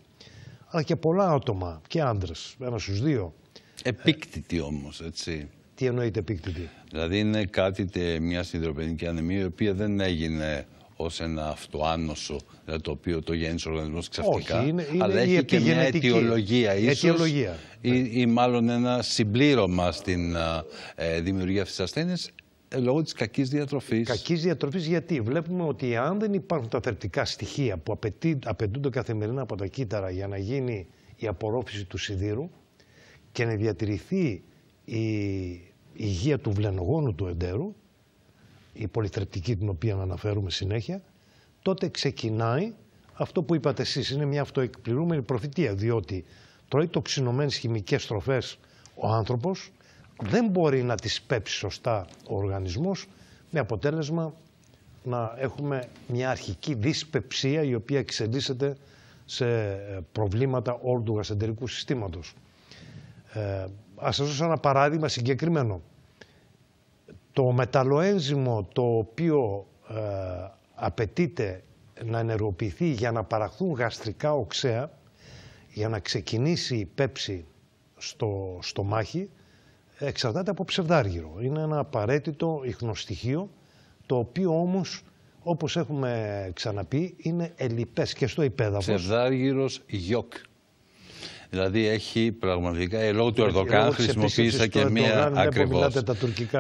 αλλά και πολλά άτομα και άντρες, ένα στους δύο. Επίκτητη όμως, έτσι. Τι εννοείται επίκτητη. Δηλαδή είναι κάτι, μια συνδροπενική ανεμία, η οποία δεν έγινε ως ένα αυτοάνωσο, δηλαδή το οποίο το γέννησε ο οργανισμός ξαφνικά. Όχι, είναι, είναι αλλά έχει και μια αιτιολογία, ίσως. Αιτιολογία. Ή, ναι. ή, μάλλον ένα συμπλήρωμα στην ε, δημιουργία αυτής της ασθένειας. Ε, λόγω της κακής διατροφής. Κακής διατροφής γιατί βλέπουμε ότι αν δεν υπάρχουν τα θρεπτικά στοιχεία που απαιτεί, απαιτούνται καθημερινά από τα κύτταρα για να γίνει η απορρόφηση του σιδήρου και να διατηρηθεί η υγεία του βλενογόνου του εντέρου, η πολυθρεπτική την οποία αναφέρουμε συνέχεια, τότε ξεκινάει αυτό που είπατε εσείς, είναι μια αυτοεκπληρούμενη προφητεία, διότι τρώει τοξινωμένες χημικές στροφές ο άνθρωπος, δεν μπορεί να τις πέψει σωστά ο οργανισμός με αποτέλεσμα να έχουμε μια αρχική δυσπεψία η οποία εξελίσσεται σε ε, προβλήματα όλου του γαστεντερικού συστήματος. Ε, ας σας δώσω ένα παράδειγμα συγκεκριμένο. Το μεταλλοένζυμο το οποίο ε, απαιτείται να ενεργοποιηθεί για να παραχθούν γαστρικά οξέα, για να ξεκινήσει η πέψη στο στομάχι, εξαρτάται από ψευδάργυρο. Είναι ένα απαραίτητο ιχνοστοιχείο, το οποίο όμως, όπως έχουμε ξαναπεί, είναι ελιπές και στο υπέδαφος. Ψευδάργυρος γιοκ. Δηλαδή έχει πραγματικά, ε, λόγω του ε, Ερδοκάν χρησιμοποίησα και μία ακριβώ.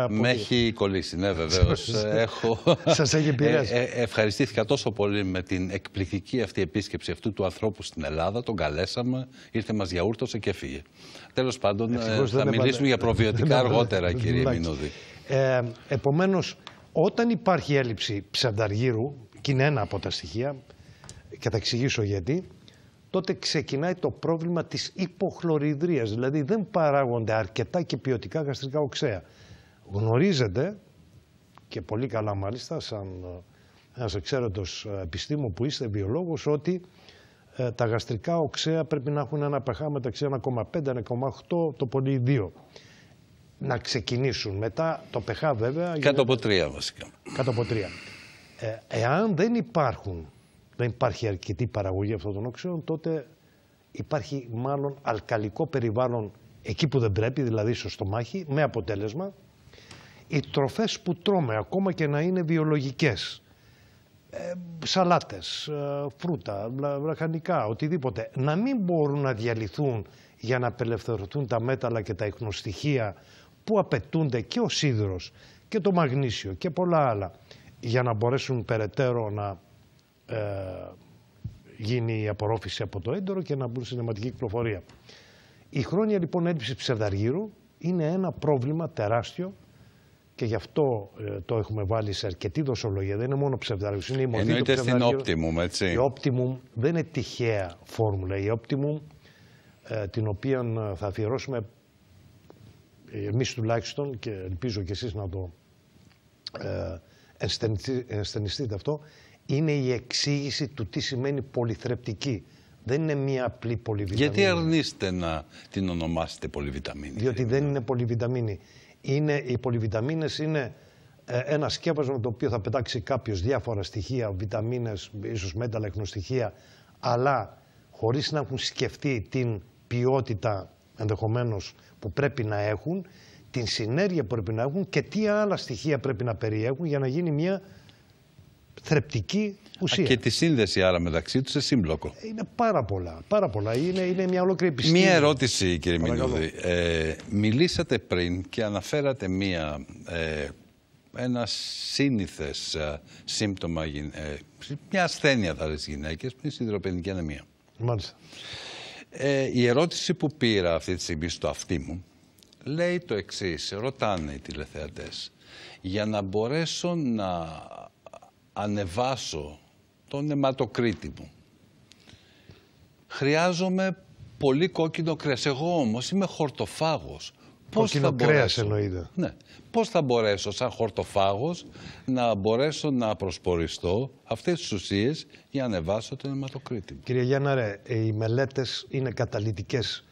Με έχει κολλήσει, ναι βεβαίως. Ε, έχω... (laughs) Σας έχει επηρεάσει. Ε, ευχαριστήθηκα τόσο πολύ με την εκπληκτική αυτή επίσκεψη αυτού του ανθρώπου στην Ελλάδα. Τον καλέσαμε, ήρθε μας γιαούρτωσε και φύγε. Τέλος πάντων, Ευτυχώς θα μιλήσουμε για (laughs) προβιωτικά αργότερα, κύριε Μινούδη. Ε, Επομένως, όταν υπάρχει έλλειψη ψανταργύρου, και είναι ένα από τα στοιχεία, και θα εξηγήσω γιατί, τότε ξεκινάει το πρόβλημα της υποχλωριδρίας. Δηλαδή δεν παράγονται αρκετά και ποιοτικά γαστρικά οξέα. Γνωρίζετε και πολύ καλά μάλιστα σαν ε, ένας εξαίρετος ε, επιστήμο που είστε βιολόγος ότι ε, τα γαστρικά οξέα πρέπει να έχουν ένα pH μεταξύ 1,5-1,8 το πολύ 2 να ξεκινήσουν. Μετά το pH βέβαια... Κάτω από τρία βασικά. Κάτω από τρία. Ε, εάν δεν υπάρχουν να υπάρχει αρκετή παραγωγή αυτών των οξέων, τότε υπάρχει μάλλον αλκαλικό περιβάλλον εκεί που δεν πρέπει, δηλαδή στο στομάχι, με αποτέλεσμα οι τροφές που τρώμε, ακόμα και να είναι βιολογικές, ε, σαλάτες, ε, φρούτα, βραχανικά, οτιδήποτε, να μην μπορούν να διαλυθούν για να απελευθερωθούν τα μέταλλα και τα ιχνοστοιχεία που απαιτούνται και ο σίδηρος και το μαγνήσιο και πολλά άλλα για να μπορέσουν περαιτέρω να ε, γίνει η απορρόφηση από το έντορο και να μπουν στην αιματική κυκλοφορία. Η χρόνια λοιπόν έλλειψης ψευδαργύρου είναι ένα πρόβλημα τεράστιο και γι' αυτό ε, το έχουμε βάλει σε αρκετή δοσολογία. Δεν είναι μόνο ψευδαργύρου, είναι η μορφή Εννοείται στην Optimum, έτσι. Η Optimum δεν είναι τυχαία φόρμουλα. Η Optimum, ε, την οποία ε, θα αφιερώσουμε εμείς τουλάχιστον και ελπίζω και εσείς να το ε, ενστενιστείτε αυτό, είναι η εξήγηση του τι σημαίνει πολυθρεπτική. Δεν είναι μία απλή πολυβιταμίνη. Γιατί αρνείστε να την ονομάσετε πολυβιταμίνη. Διότι δεν είναι πολυβιταμίνη. Είναι, οι πολυβιταμίνες είναι ένα ε, ένα σκέπασμα το οποίο θα πετάξει κάποιος διάφορα στοιχεία, βιταμίνες, ίσως μέταλλα, εχνοστοιχεία, αλλά χωρίς να έχουν σκεφτεί την ποιότητα ενδεχομένως που πρέπει να έχουν, την συνέργεια που πρέπει να έχουν και τι άλλα στοιχεία πρέπει να περιέχουν για να γίνει μια θρεπτική ουσία. Και τη σύνδεση άρα μεταξύ τους σε σύμπλοκο. Ε, είναι πάρα πολλά. Πάρα πολλά. Είναι, είναι μια ολόκληρη επιστήμη. Μία ερώτηση, κύριε Μινούδη. Ε, μιλήσατε πριν και αναφέρατε μία, ε, ένα σύνηθες ε, σύμπτωμα, ε, μια ασθένεια θα στι γυναίκες, που είναι η σιδηροπενική ανεμία. Μάλιστα. Ε, η ερώτηση που πήρα αυτή τη στιγμή στο αυτί μου λέει το εξής: ρωτάνε οι τηλεθεατές. Για να μπορέσω να ανεβάσω τον αιματοκρίτη μου. Χρειάζομαι πολύ κόκκινο κρέας. Εγώ όμως είμαι χορτοφάγος. Πώς κόκκινο θα κρέας εννοείται. Ναι. Πώς θα μπορέσω σαν χορτοφάγος να μπορέσω να προσποριστώ αυτές τις ουσίες για να ανεβάσω τον αιματοκρίτη μου. Κύριε Γιάννα, ρε, ε, οι μελέτες είναι καταλυτικές.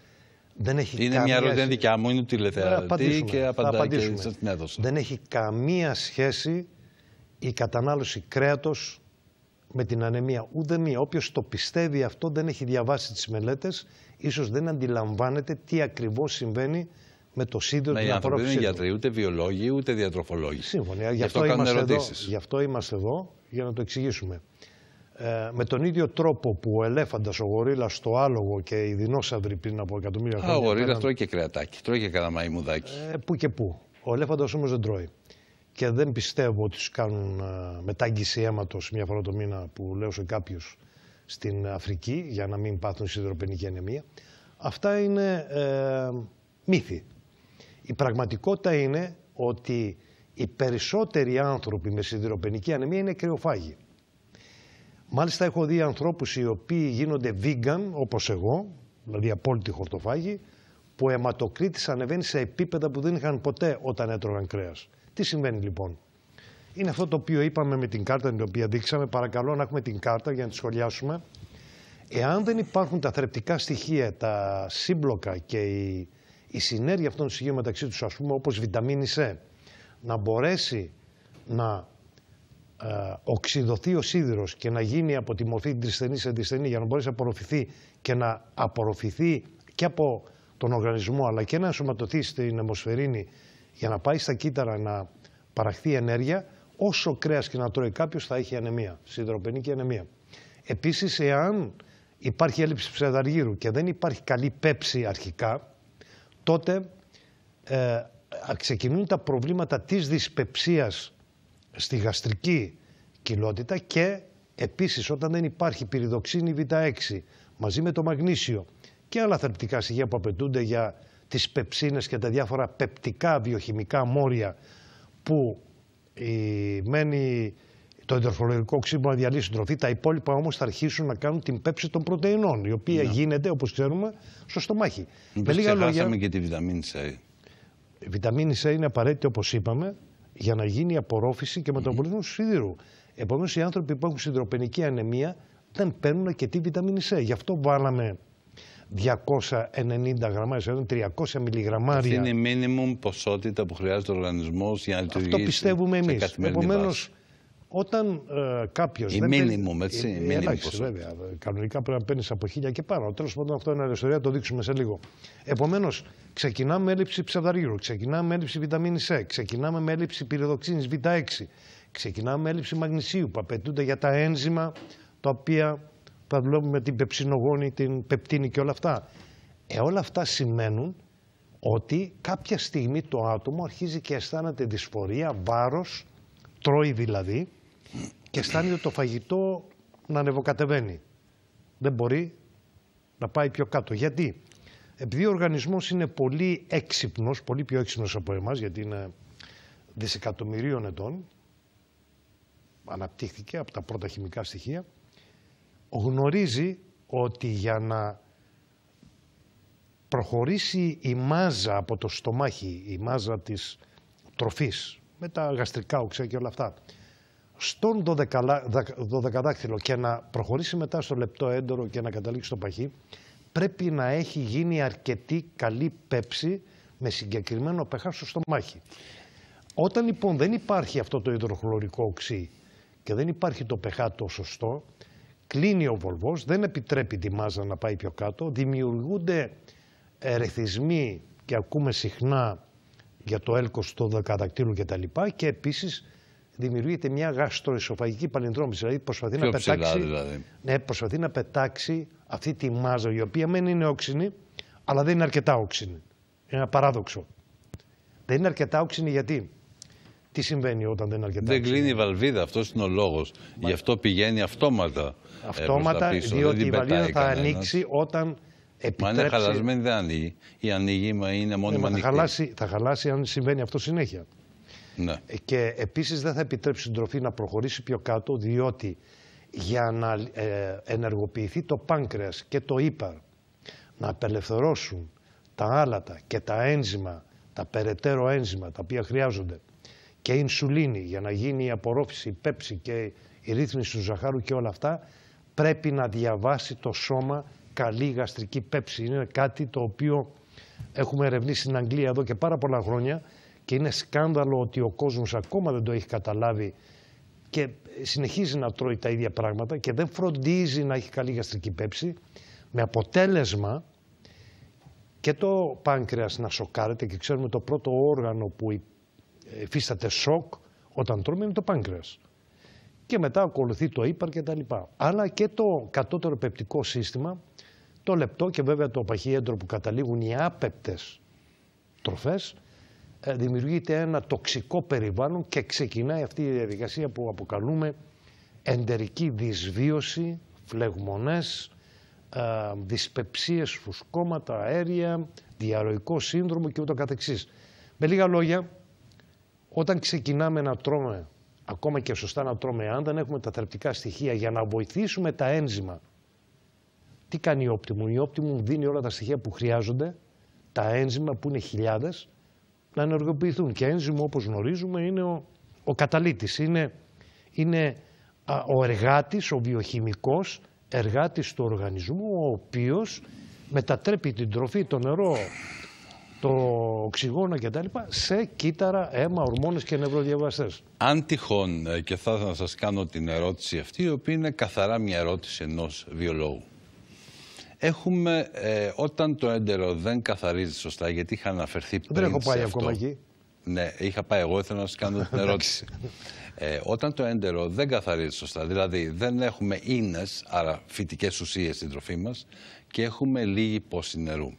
Δεν έχει είναι μια ερώτηση δικιά μου, είναι τηλεθεατή και απαντάει και σας Δεν έχει καμία σχέση η κατανάλωση κρέατος με την ανεμία. Ούτε μία. Όποιος το πιστεύει αυτό δεν έχει διαβάσει τις μελέτες, ίσως δεν αντιλαμβάνεται τι ακριβώς συμβαίνει με το σύνδεο του ανθρώπου. Δεν είναι γιατροί, ούτε βιολόγοι, ούτε διατροφολόγοι. Σύμφωνα. Γι' αυτό, είμαστε εδώ. Γι' αυτό είμαστε εδώ, για να το εξηγήσουμε. Ε, με τον ίδιο τρόπο που ο ελέφαντας, ο γορίλας το άλογο και οι δεινόσαυροι πριν από εκατομμύρια χρόνια. Ο γορίλας έκαναν... τρώει και κρεατάκι, τρώει και κανένα μαϊμουδάκι. Ε, πού και πού. Ο ελέφαντας όμως δεν τρώει και δεν πιστεύω ότι τους κάνουν ε, μετάγγιση αίματος μια φορά το μήνα που λέω σε κάποιους στην Αφρική για να μην πάθουν σιδηροπενική ανεμία. Αυτά είναι ε, μύθοι. Η πραγματικότητα είναι ότι οι περισσότεροι άνθρωποι με σιδηροπενική ανεμία είναι κρυοφάγοι. Μάλιστα έχω δει ανθρώπους οι οποίοι γίνονται vegan όπως εγώ, δηλαδή απόλυτοι χορτοφάγοι, που αιματοκρίτης ανεβαίνει σε επίπεδα που δεν είχαν ποτέ όταν έτρωγαν κρέας. Τι σημαίνει λοιπόν. Είναι αυτό το οποίο είπαμε με την κάρτα την οποία δείξαμε. Παρακαλώ να έχουμε την κάρτα για να τη σχολιάσουμε. Εάν δεν υπάρχουν τα θρεπτικά στοιχεία, τα σύμπλοκα και η, η συνέργεια αυτών των στοιχείων μεταξύ τους, ας πούμε όπως βιταμίνη C, να μπορέσει να ε, οξυδωθεί ο σίδηρος και να γίνει από τη μορφή τριστενή σε τριστενή για να μπορέσει να απορροφηθεί και να απορροφηθεί και από τον οργανισμό αλλά και να ενσωματωθεί στην αιμοσφαιρίνη για να πάει στα κύτταρα να παραχθεί ενέργεια, όσο κρέας και να τρώει κάποιος θα έχει ανεμία, και ανεμία. Επίσης, εάν υπάρχει έλλειψη ψευδαργύρου και δεν υπάρχει καλή πέψη αρχικά, τότε ε, ξεκινούν τα προβλήματα της δυσπεψίας στη γαστρική κοιλότητα και επίσης όταν δεν υπάρχει πυριδοξίνη β6 μαζί με το μαγνήσιο και άλλα θρεπτικά στοιχεία που απαιτούνται για τις πεψίνες και τα διάφορα πεπτικά βιοχημικά μόρια που η, ε, μένει το εντροφολογικό ξύπνο να διαλύσει την τροφή. Τα υπόλοιπα όμως θα αρχίσουν να κάνουν την πέψη των πρωτεϊνών, η οποία ναι. γίνεται, όπως ξέρουμε, στο στομάχι. Με λίγα λόγια. και τη βιταμίνη C. Η βιταμίνη C είναι απαραίτητη, όπως είπαμε, για να γίνει η απορρόφηση και μεταβολισμό mm του σιδήρου. Επομένως, οι άνθρωποι που έχουν συντροπενική ανεμία δεν παίρνουν και τη βιταμίνη C. Γι' αυτό βάλαμε 290 γραμμάρια, σχεδόν 300 μιλιγραμμάρια. Αυτή είναι η minimum ποσότητα που χρειάζεται ο οργανισμός για να λειτουργήσει. Αυτό πιστεύουμε εμεί. Επομένω, όταν ε, κάποιος. Η δεν minimum, έτσι. Ε, η, minimum εντάξει, ποσότητα. βέβαια. Ε, κανονικά πρέπει να παίρνεις από χίλια και πάνω. Τέλος πάντων, αυτό είναι άλλη το δείξουμε σε λίγο. Επομένως, ξεκινάμε με έλλειψη ψαδαρίου, ξεκινάμε με έλλειψη βιταμίνη C, ξεκινάμε με έλλειψη πυροδοξίνης β6, ξεκινάμε με έλλειψη μαγνησίου που απαιτούνται για τα ένζημα τα οποία θα βλέπουμε την πεψινογόνη, την πεπτίνη και όλα αυτά. Ε, όλα αυτά σημαίνουν ότι κάποια στιγμή το άτομο αρχίζει και αισθάνεται δυσφορία, βάρος, τρώει δηλαδή και αισθάνεται το φαγητό να ανεβοκατεβαίνει. Δεν μπορεί να πάει πιο κάτω. Γιατί? Επειδή ο οργανισμός είναι πολύ έξυπνος, πολύ πιο έξυπνος από εμάς, γιατί είναι δισεκατομμυρίων ετών, αναπτύχθηκε από τα πρώτα χημικά στοιχεία, γνωρίζει ότι για να προχωρήσει η μάζα από το στομάχι, η μάζα της τροφής, με τα γαστρικά οξέα και όλα αυτά, στον δωδεκαδάκτυλο και να προχωρήσει μετά στο λεπτό έντορο και να καταλήξει στο παχύ, πρέπει να έχει γίνει αρκετή καλή πέψη με συγκεκριμένο pH στο στομάχι. Όταν λοιπόν δεν υπάρχει αυτό το υδροχλωρικό οξύ και δεν υπάρχει το pH το σωστό, Κλείνει ο βολβός, δεν επιτρέπει τη μάζα να πάει πιο κάτω, δημιουργούνται ερεθισμοί και ακούμε συχνά για το έλκος των δεκατακτήλου και τα λοιπά και επίσης δημιουργείται μια γαστροισοφαγική παλινδρόμηση, δηλαδή προσπαθεί, να πετάξει, δηλαδή. Ναι, προσπαθεί να αυτή τη μάζα η οποία μένει είναι όξινη αλλά δεν είναι αρκετά όξινη. Είναι ένα παράδοξο. Δεν είναι αρκετά όξινη γιατί τι συμβαίνει όταν δεν είναι αρκετά. Δεν κλείνει η βαλβίδα, αυτός είναι ο λόγος. Γι' αυτό πηγαίνει αυτόματα. Ε, αυτόματα, διότι η βαλβίδα θα ανοίξει όταν επιτρέψει. Μα είναι χαλασμένη, δεν ανοίγει. Η ανοίγει, μα είναι ε, μόνιμα ναι, θα, χαλάσει, θα χαλάσει αν συμβαίνει αυτό συνέχεια. Ναι. Ε, και επίσης δεν θα επιτρέψει την τροφή να προχωρήσει πιο κάτω, διότι για να ενεργοποιηθεί το πάνκρεας και το ύπαρ, να απελευθερώσουν τα άλατα και τα ένζημα, τα περαιτέρω ένζημα τα οποία χρειάζονται και ινσουλίνη για να γίνει η απορρόφηση, η πέψη και η ρύθμιση του ζαχάρου και όλα αυτά, πρέπει να διαβάσει το σώμα καλή γαστρική πέψη. Είναι κάτι το οποίο έχουμε ερευνήσει στην Αγγλία εδώ και πάρα πολλά χρόνια και είναι σκάνδαλο ότι ο κόσμος ακόμα δεν το έχει καταλάβει και συνεχίζει να τρώει τα ίδια πράγματα και δεν φροντίζει να έχει καλή γαστρική πέψη με αποτέλεσμα και το πάνκρεας να σοκάρεται και ξέρουμε το πρώτο όργανο που εφίσταται σοκ όταν τρώμε είναι το πάγκρεας. Και μετά ακολουθεί το ύπαρ και τα λοιπά. Αλλά και το κατώτερο πεπτικό σύστημα, το λεπτό και βέβαια το παχύέντρο που καταλήγουν οι άπεπτες τροφές, ε, δημιουργείται ένα τοξικό περιβάλλον και ξεκινάει αυτή η διαδικασία που αποκαλούμε εντερική δυσβίωση, φλεγμονές, ε, δυσπεψίες, φουσκώματα, αέρια, διαρροικό σύνδρομο και ούτω καθεξής. Με λίγα λόγια, όταν ξεκινάμε να τρώμε, ακόμα και σωστά να τρώμε, αν δεν έχουμε τα θρεπτικά στοιχεία για να βοηθήσουμε τα ένζημα, τι κάνει η Optimum. Η Optimum δίνει όλα τα στοιχεία που χρειάζονται, τα ένζημα που είναι χιλιάδες, να ενεργοποιηθούν. Και ένζημα, όπως γνωρίζουμε, είναι ο, ο καταλήτης. Είναι, είναι ο εργάτης, ο βιοχημικός εργάτης του οργανισμού, ο οποίος μετατρέπει την τροφή, το νερό, το οξυγόνο κτλ. σε κύτταρα, αίμα, ορμόνες και νευροδιαβαστές. Αν τυχόν, ε, και θα ήθελα να σας κάνω την ερώτηση αυτή, η οποία είναι καθαρά μια ερώτηση ενός βιολόγου. Έχουμε, ε, όταν το έντερο δεν καθαρίζει σωστά, γιατί είχα αναφερθεί πριν Δεν έχω πάει ακόμα εκεί. Ναι, είχα πάει εγώ, ήθελα να σας κάνω την ερώτηση. Ε, όταν το έντερο δεν καθαρίζει σωστά, δηλαδή δεν έχουμε ίνες, άρα φυτικές ουσίες στην τροφή μας, και έχουμε λίγη πόση νερού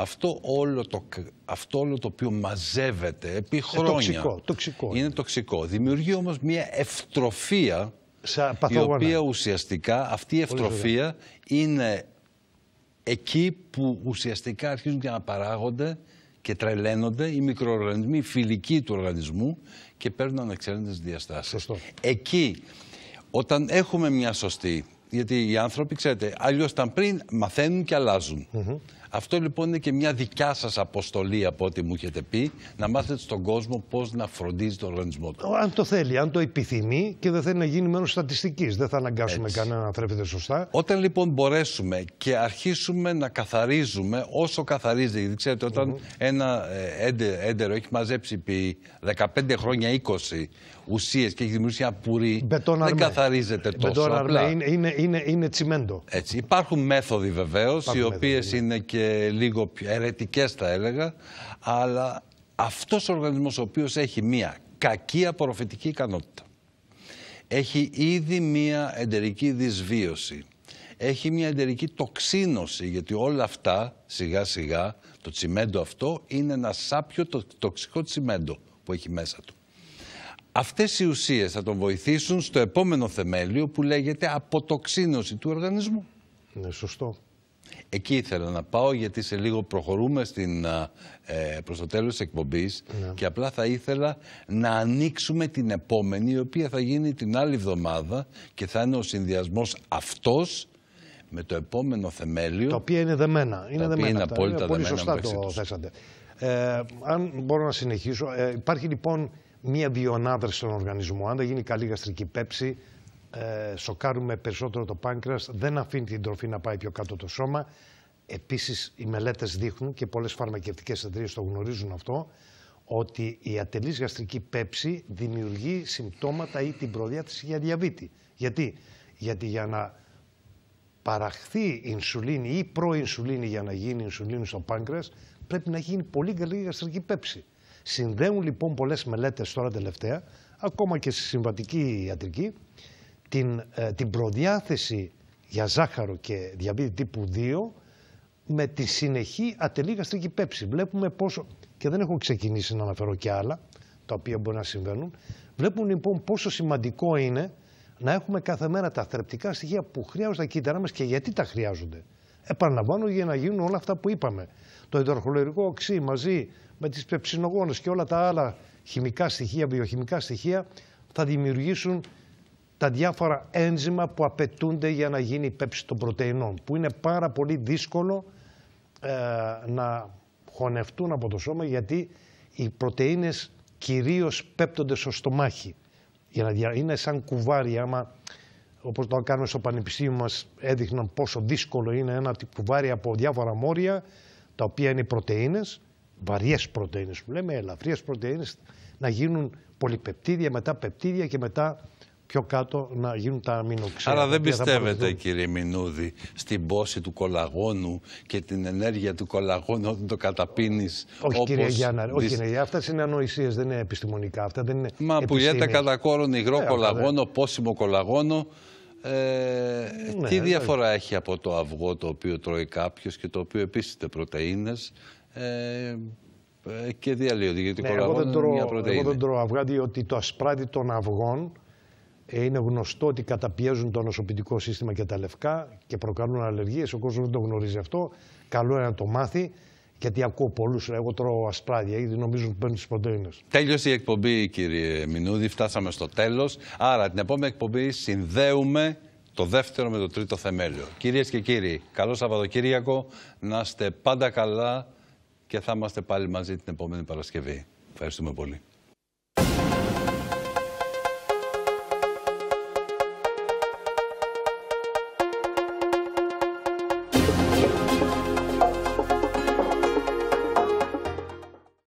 αυτό όλο το, αυτό όλο το οποίο μαζεύεται επί ε, χρόνια. τοξικό, τοξικό. Είναι τοξικό. Δημιουργεί όμως μια ευτροφία η οποία ουσιαστικά αυτή η ευτροφία είναι εκεί που ουσιαστικά αρχίζουν και να παράγονται και τρελαίνονται οι μικροοργανισμοί φιλικοί του οργανισμού και παίρνουν ανεξέλεγκτες διαστάσεις. Εκεί, όταν έχουμε μια σωστή, γιατί οι άνθρωποι, ξέρετε, αλλιώς ήταν πριν μαθαίνουν και αλλάζουν. Αυτό λοιπόν είναι και μια δικιά σας αποστολή από ό,τι μου έχετε πει, να μάθετε στον κόσμο πώς να φροντίζει τον οργανισμό του. Αν το θέλει, αν το επιθυμεί και δεν θέλει να γίνει μέρος στατιστικής, δεν θα αναγκάσουμε κανέναν κανένα να θρέφεται σωστά. Όταν λοιπόν μπορέσουμε και αρχίσουμε να καθαρίζουμε όσο καθαρίζεται, γιατί ξέρετε όταν mm -hmm. ένα ε, έντερο έχει μαζέψει επί 15 χρόνια 20 ουσίες και έχει δημιουργήσει ένα πουρί, δεν αρμέ. καθαρίζεται τόσο Είναι, είναι, είναι, τσιμέντο. Έτσι. Υπάρχουν μέθοδοι βεβαίως, οι οποίες ναι. είναι και και λίγο αιρετικές θα έλεγα, αλλά αυτός ο οργανισμός ο οποίος έχει μία κακή απορροφητική ικανότητα, έχει ήδη μία εντερική δυσβίωση, έχει μία εντερική τοξίνωση, γιατί όλα αυτά σιγά σιγά το τσιμέντο αυτό είναι ένα σάπιο το, τοξικό τσιμέντο που έχει μέσα του. Αυτές οι ουσίες θα τον βοηθήσουν στο επόμενο θεμέλιο που λέγεται αποτοξίνωση του οργανισμού. Ναι, σωστό. Εκεί ήθελα να πάω γιατί σε λίγο προχωρούμε στην, ε, προς το τέλος της εκπομπής ναι. και απλά θα ήθελα να ανοίξουμε την επόμενη η οποία θα γίνει την άλλη εβδομάδα και θα είναι ο συνδυασμός αυτός με το επόμενο θεμέλιο. Τα οποία είναι δεμένα. Είναι, δεμένα, είναι αυτά. απόλυτα είναι δεμένα. Πολύ σωστά το θέσατε. Ε, αν μπορώ να συνεχίσω. Ε, υπάρχει λοιπόν μία βιονάδραση στον οργανισμό. Αν δεν γίνει καλή γαστρική πέψη, ε, σοκάρουμε περισσότερο το πάνκρας, δεν αφήνει την τροφή να πάει πιο κάτω το σώμα. Επίσης οι μελέτες δείχνουν και πολλές φαρμακευτικές εταιρείες το γνωρίζουν αυτό, ότι η ατελής γαστρική πέψη δημιουργεί συμπτώματα ή την προδιάθεση για διαβήτη. Γιατί, Γιατί για να παραχθεί ινσουλίνη ή προϊνσουλίνη για να γίνει η ινσουλίνη στο πάνκρας, πρέπει να γίνει πολύ καλή γαστρική πέψη. Συνδέουν λοιπόν πολλές μελέτες τώρα τελευταία, ακόμα και στη συμβατική ιατρική, την, ε, την προδιάθεση για ζάχαρο και διαβήτη τύπου 2 με τη συνεχή ατελήγαστρική πέψη. Βλέπουμε πόσο, και δεν έχω ξεκινήσει να αναφέρω και άλλα, τα οποία μπορεί να συμβαίνουν, βλέπουν λοιπόν πόσο σημαντικό είναι να έχουμε κάθε μέρα τα θρεπτικά στοιχεία που χρειάζονται τα κύτταρα μας και γιατί τα χρειάζονται. Επαναλαμβάνω για να γίνουν όλα αυτά που είπαμε. Το υδροχολογικό οξύ μαζί με τις πεψινογόνες και όλα τα άλλα χημικά στοιχεία, βιοχημικά στοιχεία θα δημιουργήσουν τα διάφορα ένζημα που απαιτούνται για να γίνει η πέψη των πρωτεϊνών, που είναι πάρα πολύ δύσκολο ε, να χωνευτούν από το σώμα, γιατί οι πρωτεΐνες κυρίως πέπτονται στο στομάχι. Είναι σαν κουβάρι, άμα όπως το κάνουμε στο πανεπιστήμιο μας έδειχναν πόσο δύσκολο είναι ένα κουβάρι από διάφορα μόρια, τα οποία είναι πρωτεΐνες, βαριές πρωτεΐνες που λέμε, ελαφριές πρωτεΐνες, να γίνουν πολυπεπτίδια, μετά πεπτίδια και μετά πιο κάτω να γίνουν τα αμινοξέα. Άρα δεν πιστεύετε κύριε Μινούδη στην πόση του κολαγόνου και την ενέργεια του κολαγόνου όταν το καταπίνεις. Όχι όπως... κύριε Γιάννα, δι... όχι κύριε, ναι, είναι ανοησίες, δεν είναι επιστημονικά. Αυτά δεν είναι Μα που κατά κόρον υγρό ε, κολαγόνο, δε... πόσιμο κολαγόνο. Ε, ναι, τι διαφορά ναι. έχει από το αυγό το οποίο τρώει κάποιος και το οποίο επίσης είναι πρωτεΐνες ε, ε, και διαλύονται γιατί ναι, κολαγόνο τρώω, είναι μια πρωτεΐνη. Εγώ δεν τρώω αυγά διότι το ασπράδι των αυγών ε, είναι γνωστό ότι καταπιέζουν το νοσοποιητικό σύστημα και τα λευκά και προκαλούν αλλεργίες. Ο κόσμος δεν το γνωρίζει αυτό. Καλό είναι να το μάθει. Γιατί ακούω πολλούς, ε, εγώ τρώω ασπράδια, ήδη νομίζουν ότι παίρνουν τις πρωτενε. Τέλειωσε η εκπομπή, κύριε Μινούδη, φτάσαμε στο τέλος. Άρα την επόμενη εκπομπή συνδέουμε το δεύτερο με το τρίτο θεμέλιο. Κυρίες και κύριοι, καλό Σαββατοκύριακο. Να είστε πάντα καλά και θα είμαστε πάλι μαζί την επόμενη Παρασκευή. Ευχαριστούμε πολύ.